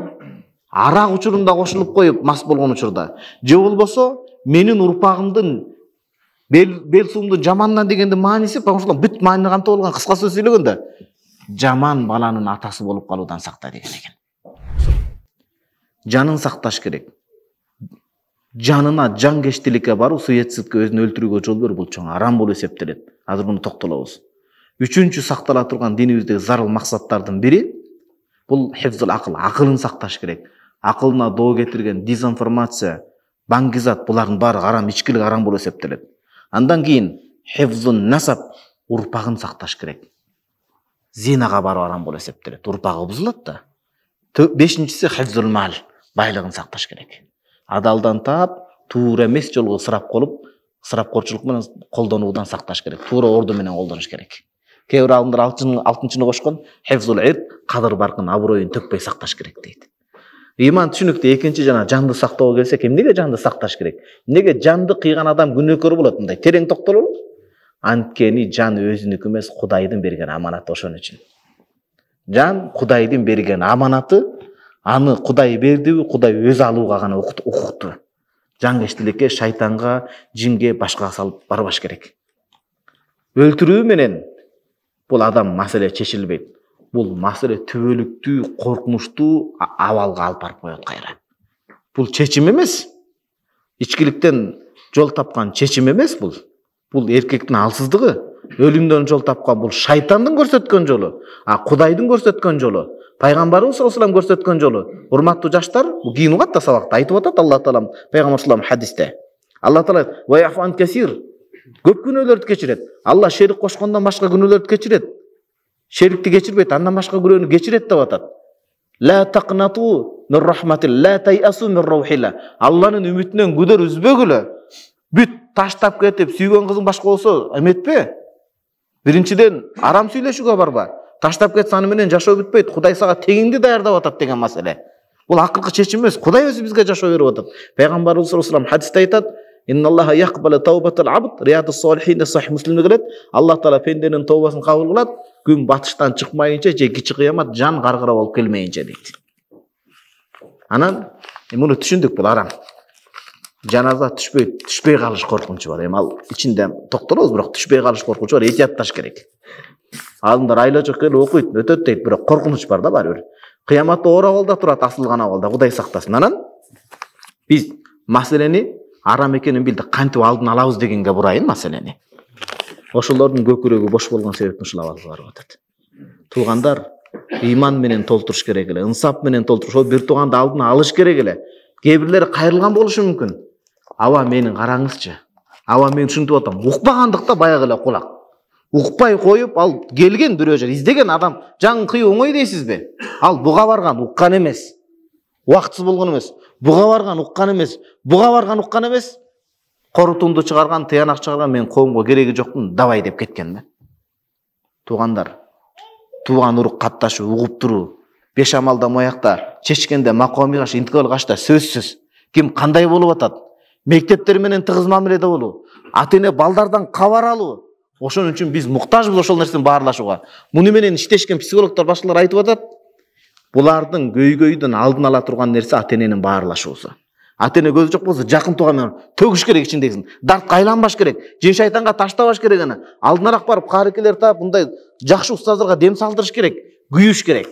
арақ учурунда кошулуп қойып мас болған учурда же болбосо менің урпагымдын бел, бел суумду жаманынан дегендин мааниси потому что бүт алған қысқа алган жаман баланың атасы болып қалудан сақта деген екен. жанын сақташ керек жанына жан кештиликке бару суицидке өзүн өлтүрүүгө жол беру бул чоң арам болуп эсептелет азыр муну токтолобуз үчүнчү сактала турган динибиздеги зарыл максаттардын бири бул хифзул акыл акылын сакташ керек акылына доо кетирген дезинформация баңгизат булардын баары арам ичкилик арам болуп эсептелет андан кийин хифзун насап урпагын сакташ керек зинага баруу арам болуп эсептелет урпагы бузулат да бешинчиси хифзул мал байлыгын сакташ керек адалдан тап туура эмес жолго ысырап ысырапкорчулук менен колдонуудан сакташ керек туура орду менен колдонуш керек бир ғалымдар алтынчыны кошкон хифзул ирд кадыр баркын аброюн төкпей сакташ керек дейт иман түшүнүктүү экинчи жана жанды сактоого келсек эмнеге жанды сакташ керек эмнеге жанды кыйган адам күнөөкөр болот мындай терең токтололу анткени жан өзүнүкү эмес кудайдын берген аманаты ошон үчүн жан кудайдын берген аманаты аны құдай берді құдай өзі алуға ғана құқықты жанкештілікке шайтанға жинге башқа салып барбаш керек өлтүрүү менен бұл адам маселе чечилбейт бұл маселе түбөлүктүү коркунучтуу абалга алып барып коет кайра бұл чечим емес ичкиликтен жол тапқан чечим емес бұл бұл эркектин алсыздығы өлімден жол тапқан бұл шайтанның көрсеткен жолы а құдайдың көрсеткен жолы пайғамбарымыз саллаллаху алейхи көрсеткен жолы урматты жаштар бұл кейін ұғады да сабақта айтып жатады алла тағалам пайғамбар салам хадисте алла тағала көп күнөөлөрдү кечирет алла шерик кошкондон башка күнөөлөрдү кечирет шерикти кечирбейт андан башка күнөөнү кечирет деп атат ла такнату мин рахмати ла тайасу мин алланын үмүтүнөн күдөр үзбөгүлө бүт таштап кетип сүйгөн кызың башка болсо эметпе биринчиден арам сүйлөшүүгө барба таштап кетсе аны менен жашоо бүтпөйт кудай сага теңиңди даярдап атат деген маселе бул акыркы чечим эмес кудай өзү бизге жашоо берип атат пайгамбарыбыз саллаллаху алейхи хадисте айтат келет алла таала пенденин тобасын кабыл кылат күн батыштан чыкмайынча же кичи кыямат жан каргыра алып келмейинче дейт анан муну түшүндүк бул арам жаназа түшпөй түшпөй калыш коркунучу бар эми ал ичинде токтолобуз бирок түшпөй калыш коркунучу бар этиятташ керек адамдар айла жок келип окуйт өтөт дейт бирок коркунуч бар да баары бир кыяматта оор абалда турат асылган абалда кудай сактасын анан биз маселени арам экенин билдик кантип алдын алабыз дегенге бурайын маселени ошолордун көкүрөгү бош болгон себептен ушул абалга барып атат туугандар ыйман менен толтуруш керек эле ынсап менен толтуруш ошол бир тууганды алдын алыш керек эле кээ бирлери кайрылган болушу мүмкүн Ауа менің қараңызшы Ауа мен түсінтіп отырмын ұқпағандықта баяғы эле кулак ұқпай қойып ал келген біреу жер іздеген адам жаңын қию оңой дейсіз бе ал бұға барған ұққан емес уақытсыз болған емес бұға барған ұққан емес бұға барған ұққан емес қорытынды шығарған тиянақ шығарған мен қоғамға керегі жоқпын давай деп кеткен да туғандар туған ұрық қатташы ұғып тұру бешамалда мояқта чечкенде мақомиғаш интикол қашта сөзсіз кім қандай болып атады менен тыгыз мамиледе болуу ата эне балдардан кабар алуу ошон үчүн биз муктажбыз ошол нерсени баарлашууга муну менен иштешкен психологдор башкалар айтып атат булардын көйгөйдүн алдын ала турган нерсе ата эненин баарлашуусу ата эне көзү жок болсо жакын тууган менен төгүш керек ичиндегисин дартка айланбаш керек жин шайтанга таштабаш керек аны алдынараак барып карыкелер таап мындай жакшы устаздарга дем салдырыш керек күйүш керек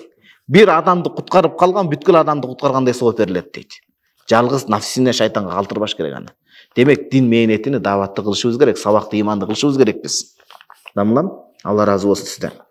бир адамды куткарып калган бүткүл адамды куткаргандай сооп берилет дейт жалғыз нафсине шайтанға қалтырбаш керек аны демек дин мейнетіне дааватты кылышыбыз керек сабақты иманды керек біз дамылам алла разы болсын сізден